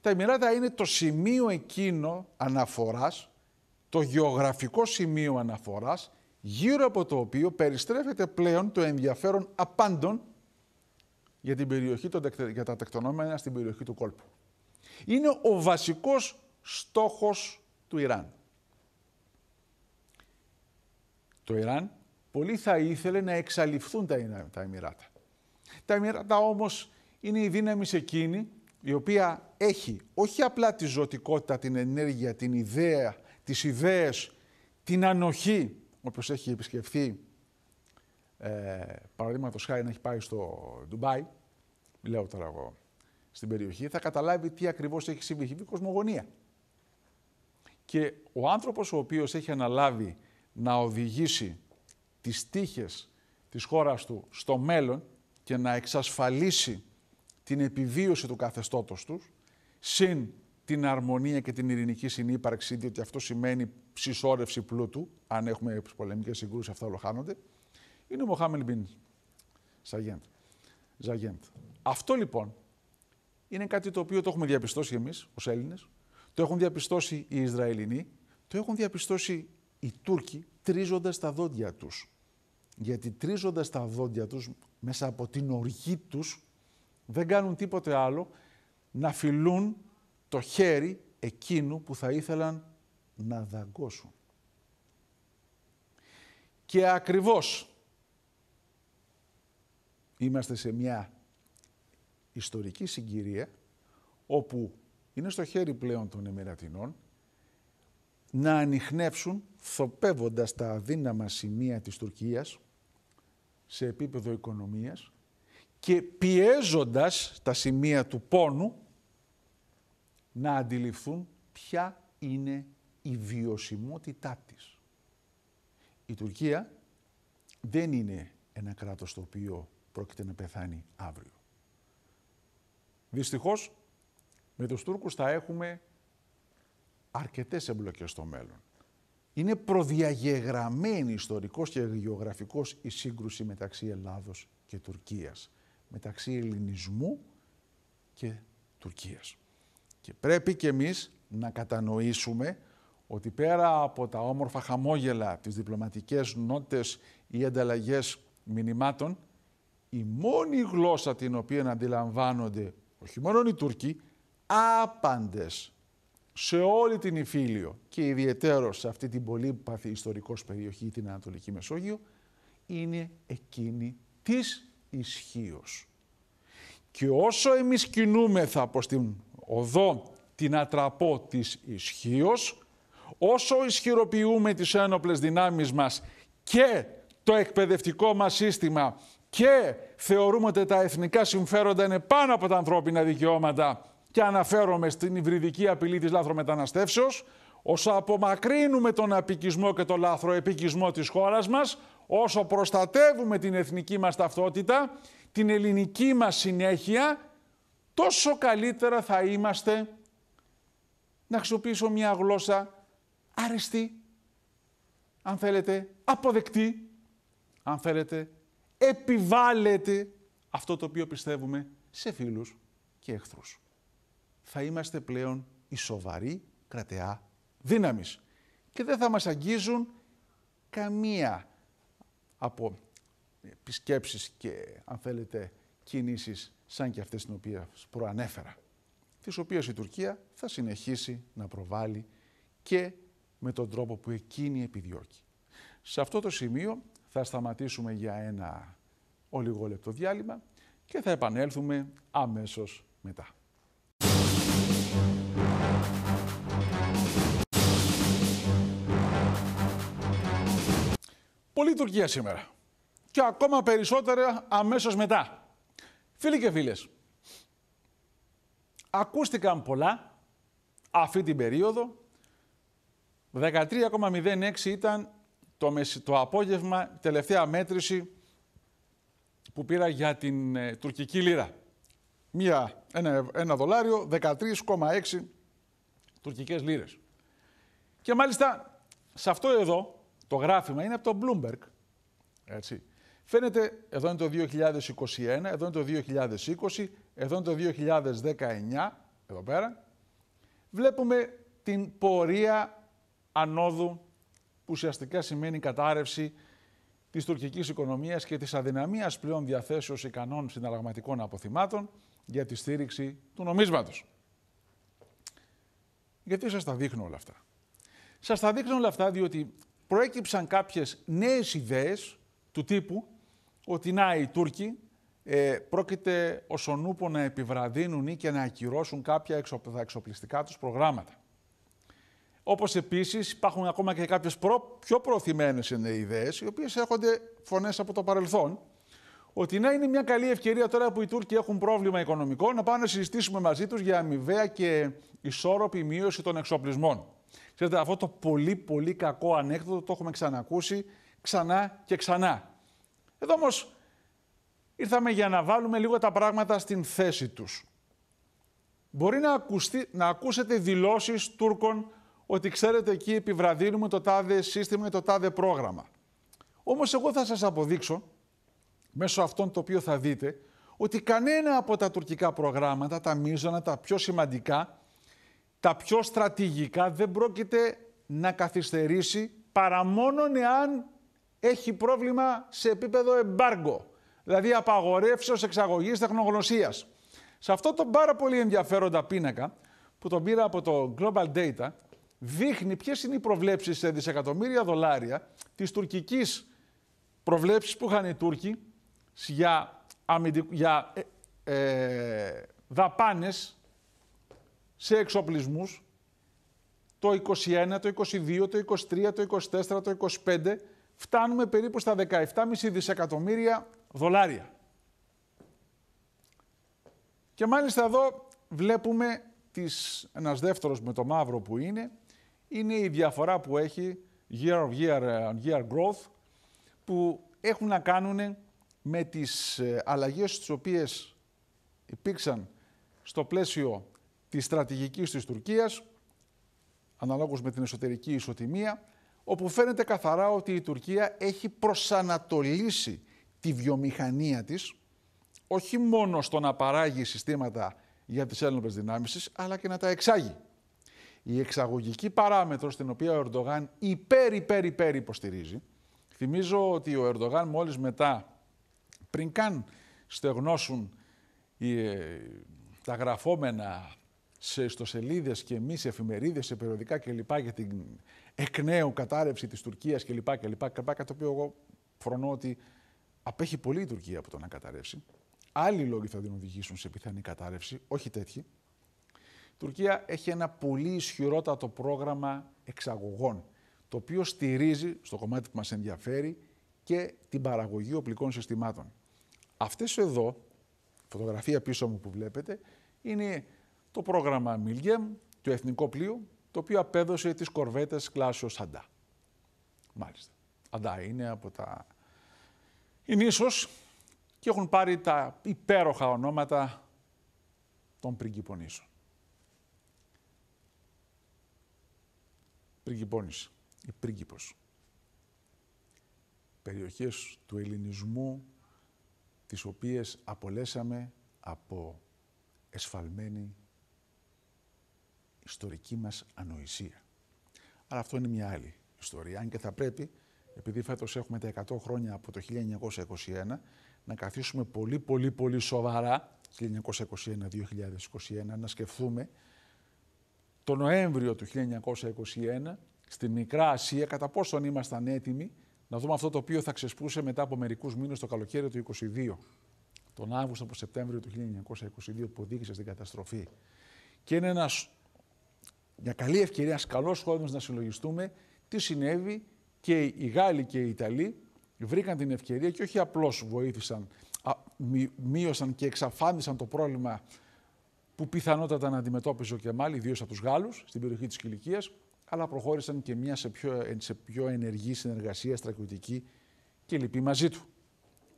Τα Εμμυράτα είναι το σημείο εκείνο αναφοράς, το γεωγραφικό σημείο αναφοράς, γύρω από το οποίο περιστρέφεται πλέον το ενδιαφέρον απάντων για, την περιοχή, για τα τεκτονόμενα στην περιοχή του κόλπου είναι ο βασικός στόχος του Ιράν. Το Ιράν πολύ θα ήθελε να εξαλειφθούν τα, τα Τα Εμμυράτα όμως είναι η δύναμη εκείνη η οποία έχει όχι απλά τη ζωτικότητα, την ενέργεια, την ιδέα, τις ιδέες, την ανοχή, όπως έχει επισκεφθεί, ε, παραδείγματος χάρη να έχει πάει στο Ντουμπάι, λέω τώρα εγώ στην περιοχή, θα καταλάβει τι ακριβώς έχει συμβεί. Έχει κοσμογονία. Και ο άνθρωπος ο οποίος έχει αναλάβει να οδηγήσει τις τύχες της χώρας του στο μέλλον και να εξασφαλίσει την επιβίωση του καθεστώτος τους, συν την αρμονία και την ειρηνική συνύπαρξη, διότι αυτό σημαίνει συσσόρευση πλούτου, αν έχουμε πολεμικές συγκρούσεις, αυτά ολοχάνονται, είναι ο Μοχάμελ Μπιν Αυτό λοιπόν είναι κάτι το οποίο το έχουμε διαπιστώσει εμείς ως Έλληνες, το έχουν διαπιστώσει οι Ισραηλινοί, το έχουν διαπιστώσει οι Τούρκοι τρίζοντας τα δόντια τους. Γιατί τρίζοντας τα δόντια τους μέσα από την οργή τους δεν κάνουν τίποτε άλλο να φιλούν το χέρι εκείνου που θα ήθελαν να δαγκώσουν. Και ακριβώς είμαστε σε μια ιστορική συγκυρία όπου είναι στο χέρι πλέον των Εμερατινών να ανοιχνεύσουν θοπεύοντας τα αδύναμα σημεία της Τουρκίας σε επίπεδο οικονομίας και πιέζοντας τα σημεία του πόνου να αντιληφθούν ποια είναι η βιωσιμότητά της. Η Τουρκία δεν είναι ένα κράτος το οποίο πρόκειται να πεθάνει αύριο. Δυστυχώς, με τους Τούρκους θα έχουμε αρκετές εμπλοκές στο μέλλον. Είναι προδιαγεγραμμένη ιστορικός και γεωγραφικός η σύγκρουση μεταξύ Ελλάδος και Τουρκίας. Μεταξύ ελληνισμού και Τουρκίας. Και πρέπει και εμείς να κατανοήσουμε ότι πέρα από τα όμορφα χαμόγελα, τις διπλωματικές νότες ή ανταλλαγές μηνυμάτων, η μόνη γλώσσα την οποία αντιλαμβάνονται όχι μόνο οι Τούρκοι, άπαντες σε όλη την Ιφίλιο και ιδιαιτέρως σε αυτή την πολύπαθη ιστορικός περιοχή, την Ανατολική Μεσόγειο, είναι εκείνη της ισχύως. Και όσο εμείς κινούμεθα από την οδό την ατραπό της ισχύως, όσο ισχυροποιούμε τις ένοπλες δυνάμεις μας και το εκπαιδευτικό μας σύστημα και θεωρούμε ότι τα εθνικά συμφέροντα είναι πάνω από τα ανθρώπινα δικαιώματα και αναφέρομαι στην υβριδική απειλή της λάθρομεταναστεύσεως, όσο απομακρύνουμε τον απικισμό και τον επικισμό της χώρας μας, όσο προστατεύουμε την εθνική μας ταυτότητα, την ελληνική μας συνέχεια, τόσο καλύτερα θα είμαστε να χρησιμοποιήσω μια γλώσσα αρεστή, αν θέλετε αποδεκτή, αν θέλετε επιβάλλεται αυτό το οποίο πιστεύουμε σε φίλους και εχθρούς. Θα είμαστε πλέον η σοβαρή κρατεά δύναμης και δεν θα μας αγγίζουν καμία από επισκέψεις και αν θέλετε κινήσεις σαν και αυτές τις οποίες προανέφερα, τις οποίες η Τουρκία θα συνεχίσει να προβάλλει και με τον τρόπο που εκείνη επιδιώκει. Σε αυτό το σημείο θα σταματήσουμε για ένα ολιγόλεπτο διάλειμμα και θα επανέλθουμε αμέσως μετά. Πολύ Τουρκία σήμερα. Και ακόμα περισσότερα αμέσως μετά. Φίλοι και φίλες, ακούστηκαν πολλά αυτή την περίοδο. 13,06 ήταν το, το απόγευμα, τελευταία μέτρηση που πήρα για την ε, τουρκική λίρα. Μία, ένα, ένα δολάριο, 13,6 τουρκικές λίρες. Και μάλιστα σε αυτό εδώ το γράφημα είναι από το Bloomberg. Έτσι. Φαίνεται, εδώ είναι το 2021, εδώ είναι το 2020, εδώ είναι το 2019, εδώ πέρα. Βλέπουμε την πορεία ανόδου που ουσιαστικά σημαίνει κατάρρευση της τουρκικής οικονομίας και της αδυναμίας πλέον διαθέσεως ικανών συναλλαγματικών αποθυμάτων για τη στήριξη του νομίσματος. Γιατί σας τα δείχνω όλα αυτά. Σας τα δείχνω όλα αυτά διότι προέκυψαν κάποιες νέες ιδέες του τύπου ότι να οι Τούρκοι ε, πρόκειται ως ονούπο να επιβραδύνουν ή και να ακυρώσουν κάποια εξοπλιστικά τους προγράμματα. Όπως επίσης υπάρχουν ακόμα και κάποιες προ... πιο προωθημένες ιδέες, οι οποίες έρχονται φωνές από το παρελθόν. Ότι να είναι μια καλή ευκαιρία τώρα που οι Τούρκοι έχουν πρόβλημα οικονομικό να πάνε να συζητήσουμε μαζί τους για αμοιβαία και ισόρροπη μείωση των εξοπλισμών. Ξέρετε, αυτό το πολύ πολύ κακό ανέκδοτο το έχουμε ξανακούσει ξανά και ξανά. Εδώ όμως ήρθαμε για να βάλουμε λίγο τα πράγματα στην θέση τους. Μπορεί να, ακουστεί, να ακούσετε δηλώσεις Τούρκων ότι ξέρετε εκεί επιβραδύνουμε το τάδε σύστημα ή το τάδε πρόγραμμα. Όμως εγώ θα σας αποδείξω μέσω αυτών το οποίο θα δείτε ότι κανένα από τα τουρκικά προγράμματα, τα μείζωνα, τα πιο σημαντικά, τα πιο στρατηγικά δεν πρόκειται να καθυστερήσει παρά μόνον εάν έχει πρόβλημα σε επίπεδο εμπάργκο, δηλαδή απαγορεύσεως εξαγωγής τεχνογνωσίας. Σε αυτό το πάρα πολύ ενδιαφέροντα πίνακα που τον πήρα από το Global Data, δείχνει ποιες είναι οι προβλέψεις σε δισεκατομμύρια δολάρια της τουρκικής προβλέψη που είχαν οι Τούρκοι για, αμυντικ... για ε, ε, δαπάνες σε εξοπλισμούς το 21, το 22, το 23, το 24, το 25. Φτάνουμε περίπου στα 17,5 δισεκατομμύρια δολάρια. Και μάλιστα εδώ βλέπουμε τις, ένας δεύτερος με το μαύρο που είναι, είναι η διαφορά που έχει year on year, ε, year growth που έχουν να κάνουν με τις ε, αλλαγές τις οποίες υπήρξαν στο πλαίσιο της στρατηγικής της Τουρκίας, αναλόγως με την εσωτερική ισοτιμία, όπου φαίνεται καθαρά ότι η Τουρκία έχει προσανατολίσει τη βιομηχανία της, όχι μόνο στο να παράγει συστήματα για τις έλληνες δυνάμεις, αλλά και να τα εξάγει η εξαγωγική παράμετρος στην οποία ο Ερντογάν υπέρ, υπέρ, υπέρ υποστηρίζει. Θυμίζω ότι ο Ερντογάν μόλις μετά, πριν καν στεγνώσουν ε, τα γραφόμενα σε ιστοσελίδες και εμείς εφημερίδες, σε περιοδικά κλπ. για την εκ νέου κατάρρευση της Τουρκίας κλπ. κλπ, το οποίο εγώ φρονώ ότι απέχει πολύ η Τουρκία από το να καταρρεύσει. Άλλοι λόγοι θα την οδηγήσουν σε πιθανή κατάρρευση, όχι τέτοιοι. Τουρκία έχει ένα πολύ ισχυρότατο πρόγραμμα εξαγωγών, το οποίο στηρίζει, στο κομμάτι που μας ενδιαφέρει, και την παραγωγή οπλικών συστημάτων. Αυτές εδώ, φωτογραφία πίσω μου που βλέπετε, είναι το πρόγραμμα Μιλγέμ, το εθνικό πλοίο, το οποίο απέδωσε τις κορβέτες κλάσιος Αντά. Μάλιστα. Αντά είναι από τα... Είναι ίσως και έχουν πάρει τα υπέροχα ονόματα των πριγκιπονήσων. Πριγκυπώνης ή πρίγκιπος. Περιοχές του ελληνισμού, τις οποίες απολέσαμε από εσφαλμένη ιστορική μας ανοησία. Αλλά αυτό είναι μια άλλη ιστορία, αν και θα πρέπει, επειδή φέτος έχουμε τα 100 χρόνια από το 1921, να καθίσουμε πολύ πολύ πολύ σοβαρά, 1921-2021, να σκεφτούμε το Νοέμβριο του 1921 στη Μικρά Ασία κατά πόσον ήμασταν έτοιμοι να δούμε αυτό το οποίο θα ξεσπούσε μετά από μερικούς μήνες το καλοκαίρι του 22, τον Αύγουστο από Σεπτέμβριο του 1922 που οδήγησε στην καταστροφή. Και είναι ένας μια καλή ευκαιρία, καλό χώρο να συλλογιστούμε τι συνέβη και οι Γάλλοι και οι Ιταλοί βρήκαν την ευκαιρία και όχι απλώς βοήθησαν, μείωσαν και εξαφάνισαν το πρόβλημα που πιθανότατα να αντιμετώπιζε ο Κεμάλ, ιδίως από τους Γάλλους, στην περιοχή της Κυλικία, αλλά προχώρησαν και μια σε πιο, ενεργή συνεργασία στρατιωτική και λοιπή μαζί του.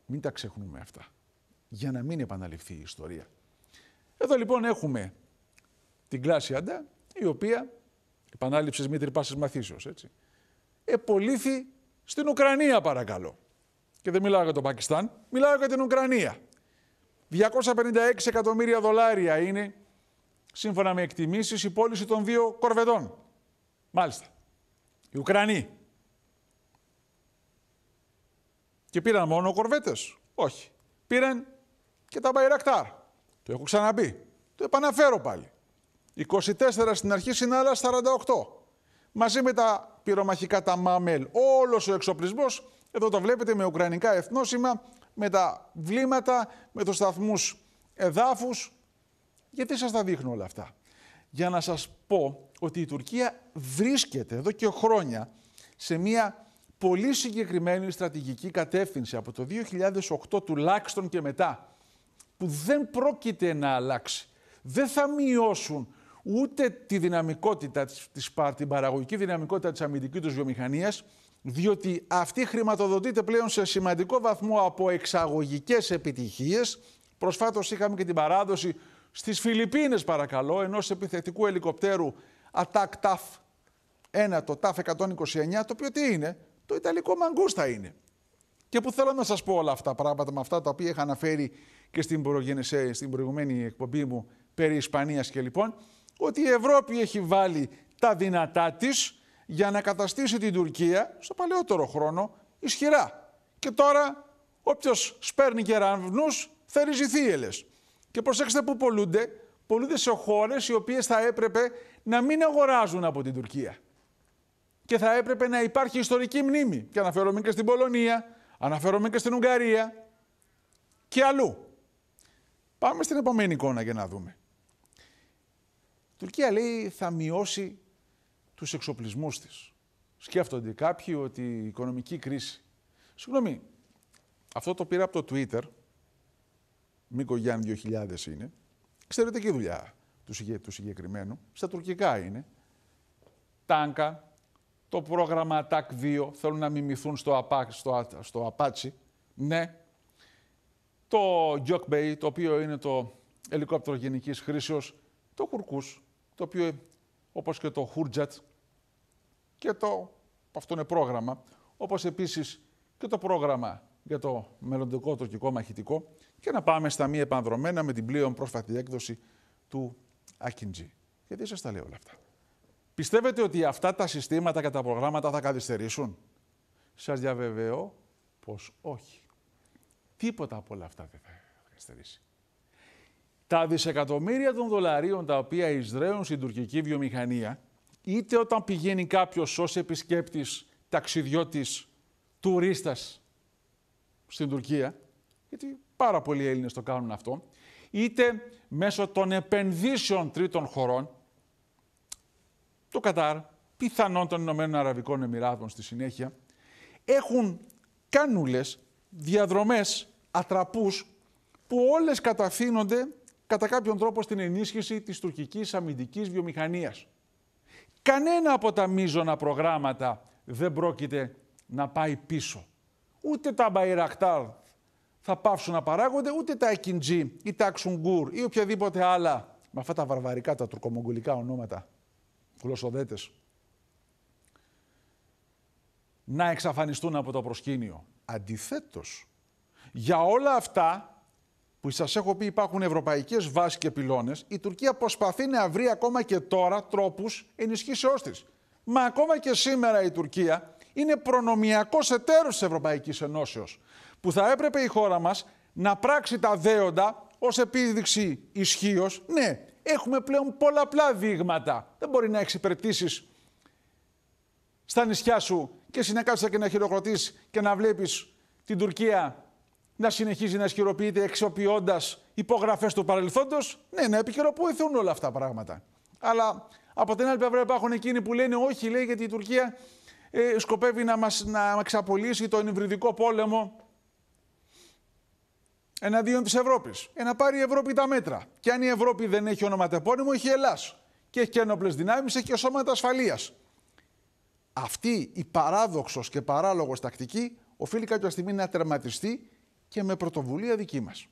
Μην τα ξεχνούμε αυτά, για να μην επαναληφθεί η ιστορία. Εδώ λοιπόν έχουμε την κλάση Αντά, η οποία, επανάληψης μήτρη πάσης μαθήσεως, έτσι, επολύθη στην Ουκρανία παρακαλώ. Και δεν μιλάω για το Πακιστάν, μιλάω για την Ουκρανία. 256 εκατομμύρια δολάρια είναι, σύμφωνα με εκτιμήσεις, η πώληση των δύο κορβετών. Μάλιστα. Οι Ουκρανοί. Και πήραν μόνο κορβέτες. Όχι. Πήραν και τα Μπαϊρακτάρ. Το έχω ξαναπεί. Το επαναφέρω πάλι. 24 στην αρχή, συνάλλα 48. Μαζί με τα πυρομαχικά τα ΜΑΜΕΛ, όλος ο εξοπλισμός, εδώ το βλέπετε με ουκρανικά εθνόσημα, με τα βλήματα, με τους σταθμούς εδάφους. Γιατί σας τα δείχνω όλα αυτά. Για να σας πω ότι η Τουρκία βρίσκεται εδώ και χρόνια σε μια πολύ συγκεκριμένη στρατηγική κατεύθυνση από το 2008 τουλάχιστον και μετά που δεν πρόκειται να αλλάξει. Δεν θα μειώσουν ούτε τη δυναμικότητα της, την παραγωγική δυναμικότητα της αμυντικής τους βιομηχανίας, διότι αυτή χρηματοδοτείται πλέον σε σημαντικό βαθμό από εξαγωγικές επιτυχίες. Προσφάτως είχαμε και την παράδοση στις Φιλιππίνες παρακαλώ, ενός επιθετικού ελικοπτέρου Attack TAF 1, το TAF 129, το οποίο τι είναι, το Ιταλικό Μαγκούστα είναι. Και που θέλω να σας πω όλα αυτά πράγματα με αυτά τα οποία είχα αναφέρει και στην, στην προηγουμένη εκπομπή μου περί Ισπανίας και λοιπόν, ότι η Ευρώπη έχει βάλει τα δυνατά της, για να καταστήσει την Τουρκία στο παλαιότερο χρόνο ισχυρά. Και τώρα όποιος σπέρνει κεραυνού ριζηθεί, ζηθίελε. Και προσέξτε που πολλούνται. Πολλούνται σε χώρες οι οποίες θα έπρεπε να μην αγοράζουν από την Τουρκία. Και θα έπρεπε να υπάρχει ιστορική μνήμη. Και αναφέρομαι και στην Πολωνία, αναφέρομαι και στην Ουγγαρία και αλλού. Πάμε στην επόμενη εικόνα για να δούμε. Η Τουρκία λέει θα μειώσει τους εξοπλισμούς της, Σκέφτονται κάποιοι ότι η οικονομική κρίση... Συγγνώμη, αυτό το πήρα από το Twitter, Μίκο Γιάννη 2000 είναι, εξαιρετική δουλειά του, συγκε... του συγκεκριμένου, στα τουρκικά είναι, τάνκα, το πρόγραμμα τακ 2, θέλουν να μιμηθούν στο, απα... στο... στο Απάτσι, ναι, το Μπέι, το οποίο είναι το ελικόπτερο γενικής χρήσεως, το Κουρκούς, το οποίο, όπως και το Χούρτζατ, και το, αυτό είναι πρόγραμμα, όπως επίσης και το πρόγραμμα για το μελλοντικό τουρκικό μαχητικό και να πάμε στα μη επανδρομένα με την πλέον πρόσφατη έκδοση του Ακιντζή. Γιατί σας τα λέω όλα αυτά. Πιστεύετε ότι αυτά τα συστήματα και τα προγράμματα θα καθυστερήσουν. Σας διαβεβαιώ πως όχι. Τίποτα από όλα αυτά δεν θα καθυστερήσει. Τα δισεκατομμύρια των δολαρίων τα οποία εισδρέουν στην τουρκική βιομηχανία είτε όταν πηγαίνει κάποιος ως επισκέπτης, ταξιδιώτης, τουρίστας στην Τουρκία, γιατί πάρα πολλοί Έλληνες το κάνουν αυτό, είτε μέσω των επενδύσεων τρίτων χωρών, το Κατάρ, πιθανόν των Ηνωμένων Αραβικών Εμμυράτων στη συνέχεια, έχουν κάνουλες, διαδρομές, ατραπούς, που όλες καταφύνονται κατά κάποιον τρόπο στην ενίσχυση της τουρκικής αμυντικής βιομηχανίας κανένα από τα μείζωνα προγράμματα δεν πρόκειται να πάει πίσω. Ούτε τα Μπαϊρακτάρ θα πάψουν να παράγονται, ούτε τα Εκιντζή ή τα Αξουγκούρ ή οποιαδήποτε άλλα με αυτά τα βαρβαρικά, τα τουρκομογγολικά ονόματα, γλωσσοδέτες, να εξαφανιστούν από το προσκήνιο. Αντιθέτως, για όλα αυτά που σας έχω πει υπάρχουν ευρωπαϊκές βάσεις και πυλώνες, η Τουρκία προσπαθεί να βρει ακόμα και τώρα τρόπους ενισχύσεώς της. Μα ακόμα και σήμερα η Τουρκία είναι προνομιακός εταίρος της Ευρωπαϊκής Ενώσεως, που θα έπρεπε η χώρα μας να πράξει τα δέοντα ως επίδειξη ισχύως. Ναι, έχουμε πλέον πολλαπλά δείγματα. Δεν μπορεί να εξυπηρετήσει στα νησιά σου και συνεκάτσα και να χειροκροτείς και να βλέπεις την Τουρκία να συνεχίζει να ισχυροποιείται εξοποιώντας υπογραφές του παρελθόντος. Ναι, να επικαιροποιηθούν όλα αυτά τα πράγματα. Αλλά από την άλλη πλευρά υπάρχουν εκείνοι που λένε όχι, λέει, γιατί η Τουρκία ε, σκοπεύει να μας να εξαπολύσει τον υβριδικό πόλεμο εναντίον της Ευρώπης. Ε, να πάρει η Ευρώπη τα μέτρα. Και αν η Ευρώπη δεν έχει ονοματεπώνυμο, έχει Ελλάς. Και έχει και ένοπλες δυνάμεις, έχει και σώματα ασφαλείας. Αυτή η παράδοξος και παράλογος τακτική οφείλει κάποια στιγμή να τερματιστεί και με πρωτοβουλία δική μας.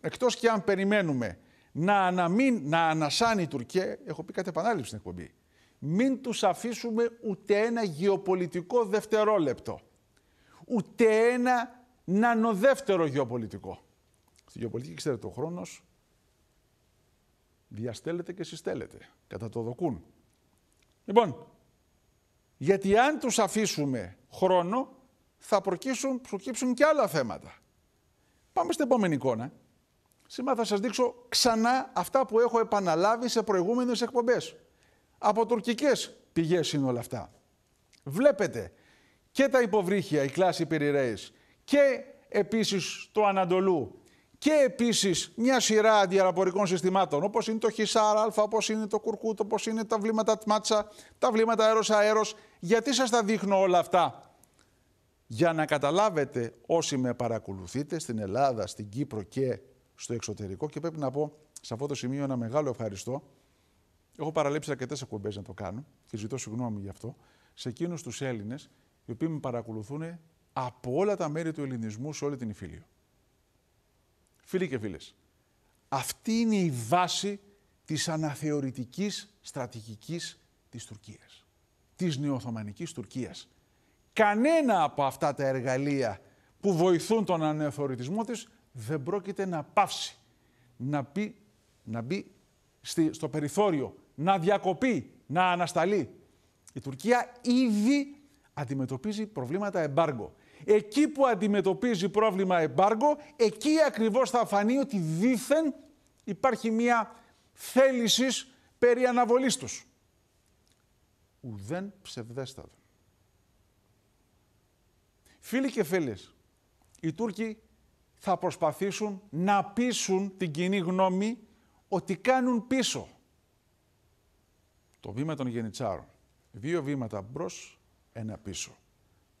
Εκτός και αν περιμένουμε να, αναμείν, να ανασάνει η Τουρκία, έχω πει κάτι επανάληψη στην εκπομπή, μην τους αφήσουμε ούτε ένα γεωπολιτικό δευτερόλεπτο. Ούτε ένα νανοδεύτερο γεωπολιτικό. Στη γεωπολιτική, ξέρετε, ο χρόνος διαστέλλεται και συστέλλεται. Κατά το δοκούν. Λοιπόν, γιατί αν τους αφήσουμε χρόνο, θα προκύψουν, προκύψουν και άλλα θέματα. Πάμε στην επόμενη εικόνα. Σήμερα θα σας δείξω ξανά αυτά που έχω επαναλάβει σε προηγούμενες εκπομπές. Από τουρκικές πηγές είναι όλα αυτά. Βλέπετε και τα υποβρύχια, η κλάση Πυριρέης, και επίσης το Ανατολού και επίσης μια σειρά αντιαραπορικών συστημάτων, όπως είναι το Χισάρα Α, όπως είναι το ΚΟΥΡΚΟΥΤΟ, όπως είναι τα βλήματα Τμάτσα, τα βλήματα αέρος-αέρος. Γιατί σας τα δείχνω όλα αυτά για να καταλάβετε όσοι με παρακολουθείτε στην Ελλάδα, στην Κύπρο και στο εξωτερικό και πρέπει να πω σε αυτό το σημείο ένα μεγάλο ευχαριστώ. Έχω παραλείψει αρκετές εκπομπές να το κάνω και ζητώ συγγνώμη γι' αυτό. Σε εκείνους τους Έλληνες, οι οποίοι με παρακολουθούν από όλα τα μέρη του ελληνισμού σε όλη την Ιφίλιο. Φίλοι και φίλες, αυτή είναι η βάση της αναθεωρητικής στρατηγικής της Τουρκίας. Της νεοοθωμανικής Τουρκίας κανένα από αυτά τα εργαλεία που βοηθούν τον ανεθωρητισμό της δεν πρόκειται να πάυσει, να, πει, να μπει στη, στο περιθώριο, να διακοπεί, να ανασταλεί. Η Τουρκία ήδη αντιμετωπίζει προβλήματα εμπάργκο. Εκεί που αντιμετωπίζει πρόβλημα εμπάργκο, εκεί ακριβώς θα φανεί ότι δήθεν υπάρχει μια θέλησης περί αναβολής τους. Ουδέν ψευδέστατο. Φίλοι και φίλες, οι Τούρκοι θα προσπαθήσουν να πείσουν την κοινή γνώμη ότι κάνουν πίσω. Το βήμα των γενιτσάρων. Δύο βήματα μπρος ένα πίσω.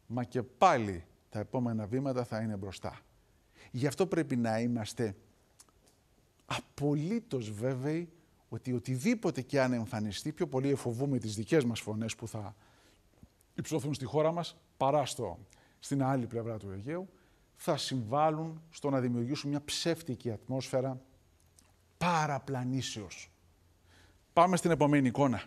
Μα και πάλι τα επόμενα βήματα θα είναι μπροστά. Γι' αυτό πρέπει να είμαστε απολύτως βέβαιοι ότι οτιδήποτε και αν εμφανιστεί, πιο πολύ εφοβούμε τις δικές μας φωνές που θα υψωθούν στη χώρα μας, παρά στο στην άλλη πλευρά του Αιγαίου, θα συμβάλλουν στο να δημιουργήσουν μια ψεύτικη ατμόσφαιρα παραπλανήσεως. Πάμε στην επόμενη εικόνα.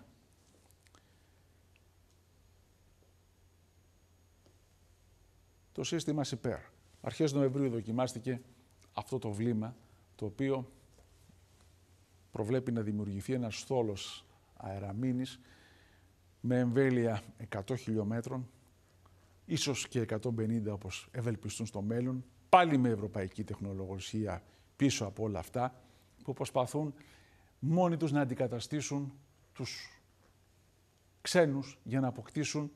Το σύστημα ΣΥΠΕΡ. Αρχές Νοεμβρίου δοκιμάστηκε αυτό το βλήμα, το οποίο προβλέπει να δημιουργηθεί ένας στόλος αεραμίνης με εμβέλεια 100 χιλιόμετρων ίσως και 150 όπως ευελπιστούν στο μέλλον, πάλι με ευρωπαϊκή τεχνολογία πίσω από όλα αυτά, που προσπαθούν μόνοι τους να αντικαταστήσουν τους ξένους για να αποκτήσουν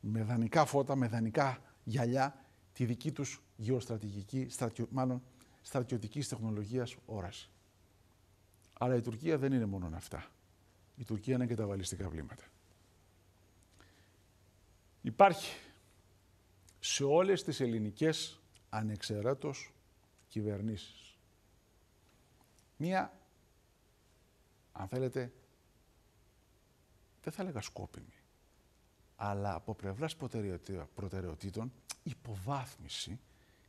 με δανεικά φώτα, με δανεικά γυαλιά, τη δική τους γεωστρατηγική, στρατιω, μάλλον στρατιωτικής τεχνολογίας όραση. Αλλά η Τουρκία δεν είναι μόνο αυτά. Η Τουρκία είναι και τα βαλιστικά βλήματα. Υπάρχει σε όλες τις ελληνικές ανεξαιρέτως κυβερνήσεις. Μία, αν θέλετε, δεν θα έλεγα σκόπιμη, αλλά από πλευράς προτεραιοτήτων υποβάθμιση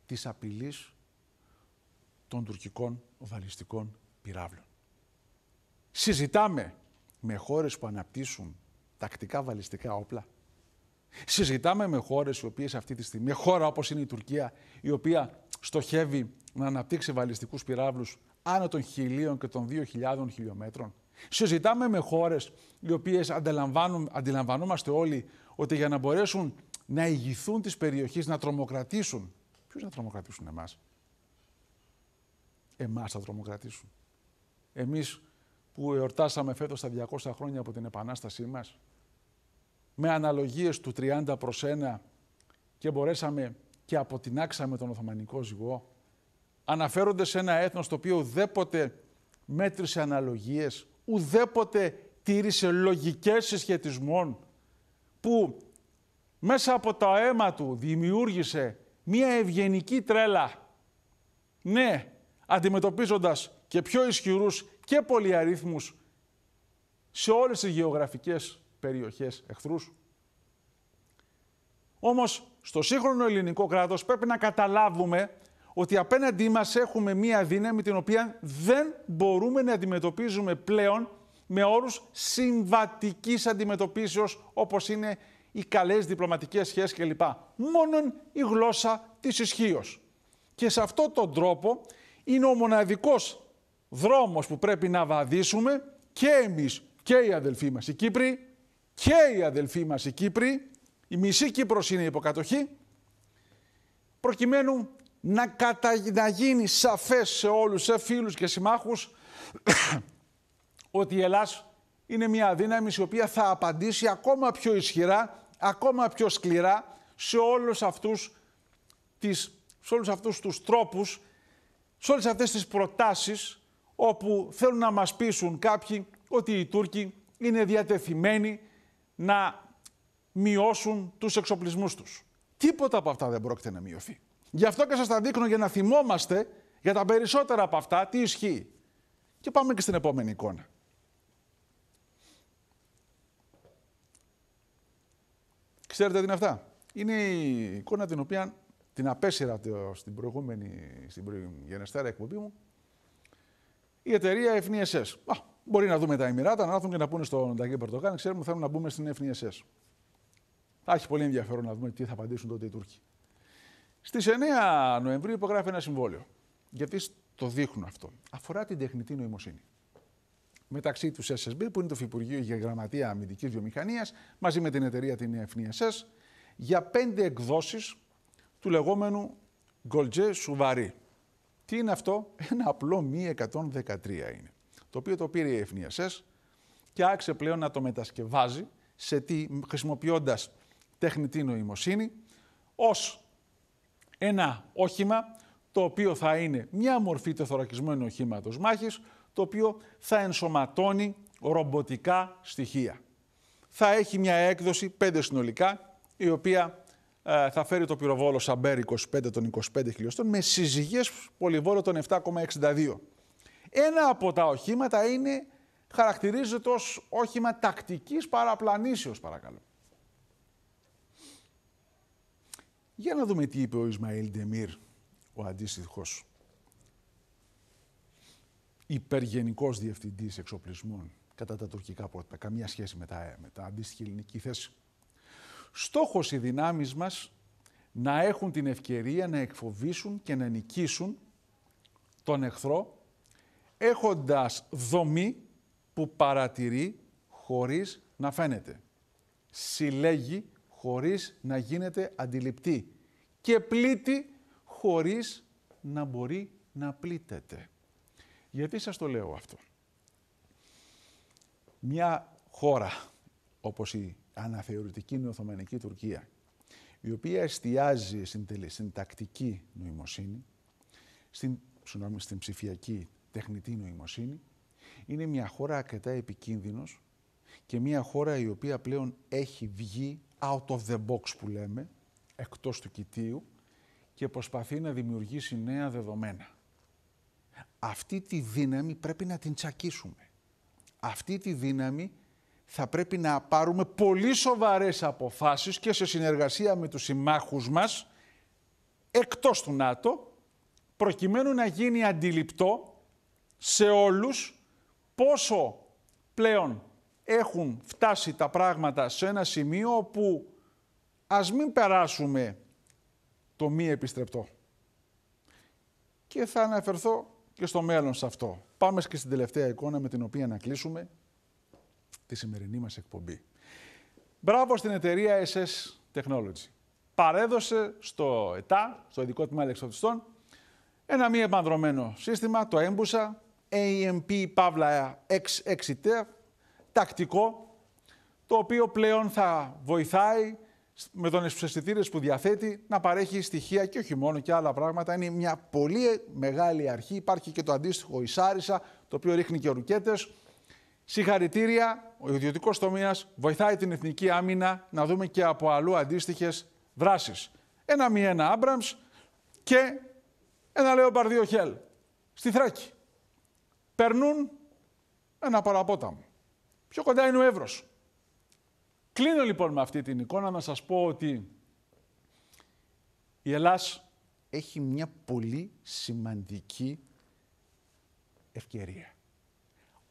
της απειλής των τουρκικών βαλιστικών πυράβλων. Συζητάμε με χώρες που αναπτύσσουν τακτικά βαλιστικά όπλα Συζητάμε με χώρες οι οποίες αυτή τη στιγμή, χώρα όπως είναι η Τουρκία, η οποία στοχεύει να αναπτύξει βαλιστικούς πυράβλους άνω των χιλίων και των δύο χιλιάδων χιλιόμετρων. Συζητάμε με χώρες οι οποίες αντιλαμβανόμαστε όλοι ότι για να μπορέσουν να ηγηθούν της περιοχής, να τρομοκρατήσουν. Ποιου να τρομοκρατήσουν εμάς. Εμάς θα τρομοκρατήσουν. Εμείς που εορτάσαμε φέτος τα 200 χρόνια από την επανάστασή μας, με αναλογίες του 30 προς 1 και μπορέσαμε και αποτινάξαμε τον Οθωμανικό ζυγό. Αναφέρονται σε ένα έθνος το οποίο ουδέποτε μέτρησε αναλογίες, ουδέποτε τήρησε λογικές συσχετισμών, που μέσα από το αίμα του δημιούργησε μία ευγενική τρέλα. Ναι, αντιμετωπίζοντας και πιο ισχυρούς και πολυαρίθμους σε όλες τις γεωγραφικές περιοχές εχθρούς. Όμως, στο σύγχρονο ελληνικό κράτος πρέπει να καταλάβουμε ότι απέναντί μας έχουμε μία δύναμη την οποία δεν μπορούμε να αντιμετωπίζουμε πλέον με όρους συμβατικής αντιμετωπίσεως όπως είναι οι καλές διπλωματικές σχέσεις κλπ. Μόνον η γλώσσα της ισχύως. Και σε αυτόν τον τρόπο είναι ο μοναδικός δρόμος που πρέπει να βαδίσουμε και εμείς και οι αδελφοί μας οι Κύπροι και οι αδελφοί μας οι Κύπροι, η μισή Κύπρος είναι υποκατοχή, προκειμένου να, κατα... να γίνει σαφές σε όλους, σε φίλους και συμμάχους, <coughs> ότι η Ελλάς είναι μια δύναμη η οποία θα απαντήσει ακόμα πιο ισχυρά, ακόμα πιο σκληρά σε όλους αυτούς, τις, σε όλους αυτούς τους τρόπους, σε όλες αυτές τις προτάσεις όπου θέλουν να μας πείσουν κάποιοι ότι οι Τούρκοι είναι διατεθειμένοι να μειώσουν τους εξοπλισμούς τους. Τίποτα από αυτά δεν πρόκειται να μειωθεί. Γι' αυτό και σας τα δείχνω για να θυμόμαστε για τα περισσότερα από αυτά τι ισχύει. Και πάμε και στην επόμενη εικόνα. Ξέρετε τι είναι αυτά. Είναι η εικόνα την οποία την απέσυρα στην προηγούμενη, στην προηγούμενη εκπομπή μου, η εταιρεία FNSS. Μπορεί να δούμε τα Εμμυράτα, να έρθουν και να πούνε στον Ταγκέ Περτοκάν, ξέρουμε ότι θέλουν να μπούμε στην FNSS. Θα έχει πολύ ενδιαφέρον να δούμε τι θα απαντήσουν τότε οι Τούρκοι. Στις 9 Νοεμβρίου υπογράφει ένα συμβόλαιο. Γιατί το δείχνουν αυτό. Αφορά την τεχνητή νοημοσύνη. Μεταξύ τους SSB, που είναι το Φυπουργείο για Γραμματεία Αμυντικής Βιομηχανίας, μαζί με την εταιρεία την FNSS, για πέντε εκδόσεις του λεγόμενου Γκολτζέ Σουβαρή. Τι είναι αυτό, ένα απλό μη 113 είναι το οποίο το πήρε η FNSS και άξε πλέον να το μετασκευάζει σε τι, χρησιμοποιώντας τεχνητή νοημοσύνη ως ένα όχημα το οποίο θα είναι μια μορφή τεθωρακισμένου οχήματος μάχης το οποίο θα ενσωματώνει ρομποτικά στοιχεία. Θα έχει μια έκδοση, πέντε συνολικά, η οποία ε, θα φέρει το πυροβόλο Σαμπέρ 25 των 25 χιλιοστών με συζυγές πολυβόλο των 7,62. Ένα από τα οχήματα είναι, χαρακτηρίζεται ως όχημα τακτικής παραπλανήσεως παρακαλώ. Για να δούμε τι είπε ο Ισμαήλ Ντεμίρ, ο αντίστοιχος υπεργενικός διευθυντής εξοπλισμών κατά τα τουρκικά πρότυπα. Καμία σχέση με τα, με αντίστοιχη ελληνική θέση. Στόχος οι δυνάμεις μας να έχουν την ευκαιρία να εκφοβήσουν και να νικήσουν τον εχθρό έχοντας δομή που παρατηρεί χωρίς να φαίνεται. Συλλέγει χωρίς να γίνεται αντιληπτή και πλήττει χωρίς να μπορεί να πλήττεται. Γιατί σας το λέω αυτό. Μια χώρα όπως η αναθεωρητική νεοθωμανική Τουρκία, η οποία εστιάζει στην, τακτική νοημοσύνη, στην, συγνώμη, στην ψηφιακή τεχνητή νοημοσύνη. Είναι μια χώρα αρκετά επικίνδυνος και μια χώρα η οποία πλέον έχει βγει out of the box που λέμε, εκτός του κοιτίου και προσπαθεί να δημιουργήσει νέα δεδομένα. Αυτή τη δύναμη πρέπει να την τσακίσουμε. Αυτή τη δύναμη θα πρέπει να πάρουμε πολύ σοβαρές αποφάσεις και σε συνεργασία με τους συμμάχους μας, εκτός του ΝΑΤΟ, προκειμένου να γίνει αντιληπτό σε όλους πόσο πλέον έχουν φτάσει τα πράγματα σε ένα σημείο που ας μην περάσουμε το μη επιστρεπτό. Και θα αναφερθώ και στο μέλλον σε αυτό. Πάμε και στην τελευταία εικόνα με την οποία να κλείσουμε τη σημερινή μας εκπομπή. Μπράβο στην εταιρεία SS Technology. Παρέδωσε στο ΕΤΑ, στο Ειδικό Τμήμα ένα μη επανδρομένο σύστημα, το έμπουσα, AMP Παύλα 6 τακτικό, το οποίο πλέον θα βοηθάει με τον αισθητήρες που διαθέτει να παρέχει στοιχεία και όχι μόνο και άλλα πράγματα. Είναι μια πολύ μεγάλη αρχή. Υπάρχει και το αντίστοιχο Ισάρισα, το οποίο ρίχνει και ρουκέτες. Συγχαρητήρια. Ο ιδιωτικός τομέας βοηθάει την εθνική άμυνα να δούμε και από αλλού αντίστοιχες δράσεις. Ένα μη ένα Άμπραμ και ένα Λεοπαρδίο Χέλ στη Θράκη περνούν ένα παραπόταμο. Πιο κοντά είναι ο Εύρος. Κλείνω λοιπόν με αυτή την εικόνα να σας πω ότι η Ελλάς έχει μια πολύ σημαντική ευκαιρία.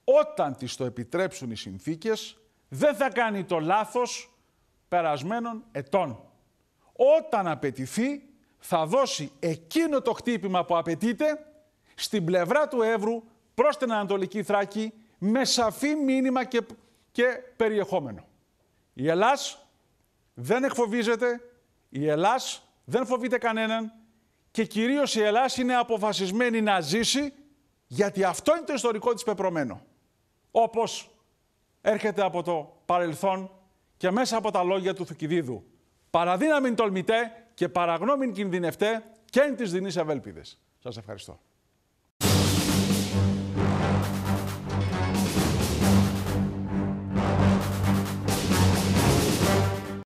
Όταν της το επιτρέψουν οι συνθήκες, δεν θα κάνει το λάθος περασμένων ετών. Όταν απαιτηθεί, θα δώσει εκείνο το χτύπημα που απαιτείται στην πλευρά του Εύρου Προς την Ανατολική Θράκη με σαφή μήνυμα και, και περιεχόμενο. Η Ελλάς δεν εκφοβίζεται, η Ελλάς δεν φοβείται κανέναν και κυρίως η Ελλάς είναι αποφασισμένη να ζήσει γιατί αυτό είναι το ιστορικό της πεπρωμένο. Όπως έρχεται από το παρελθόν και μέσα από τα λόγια του Θουκυδίδου. Παραδύναμην τολμητέ και παραγνώμην κινδυνευτέ και εν της δινής ευέλπιδες. Σας ευχαριστώ.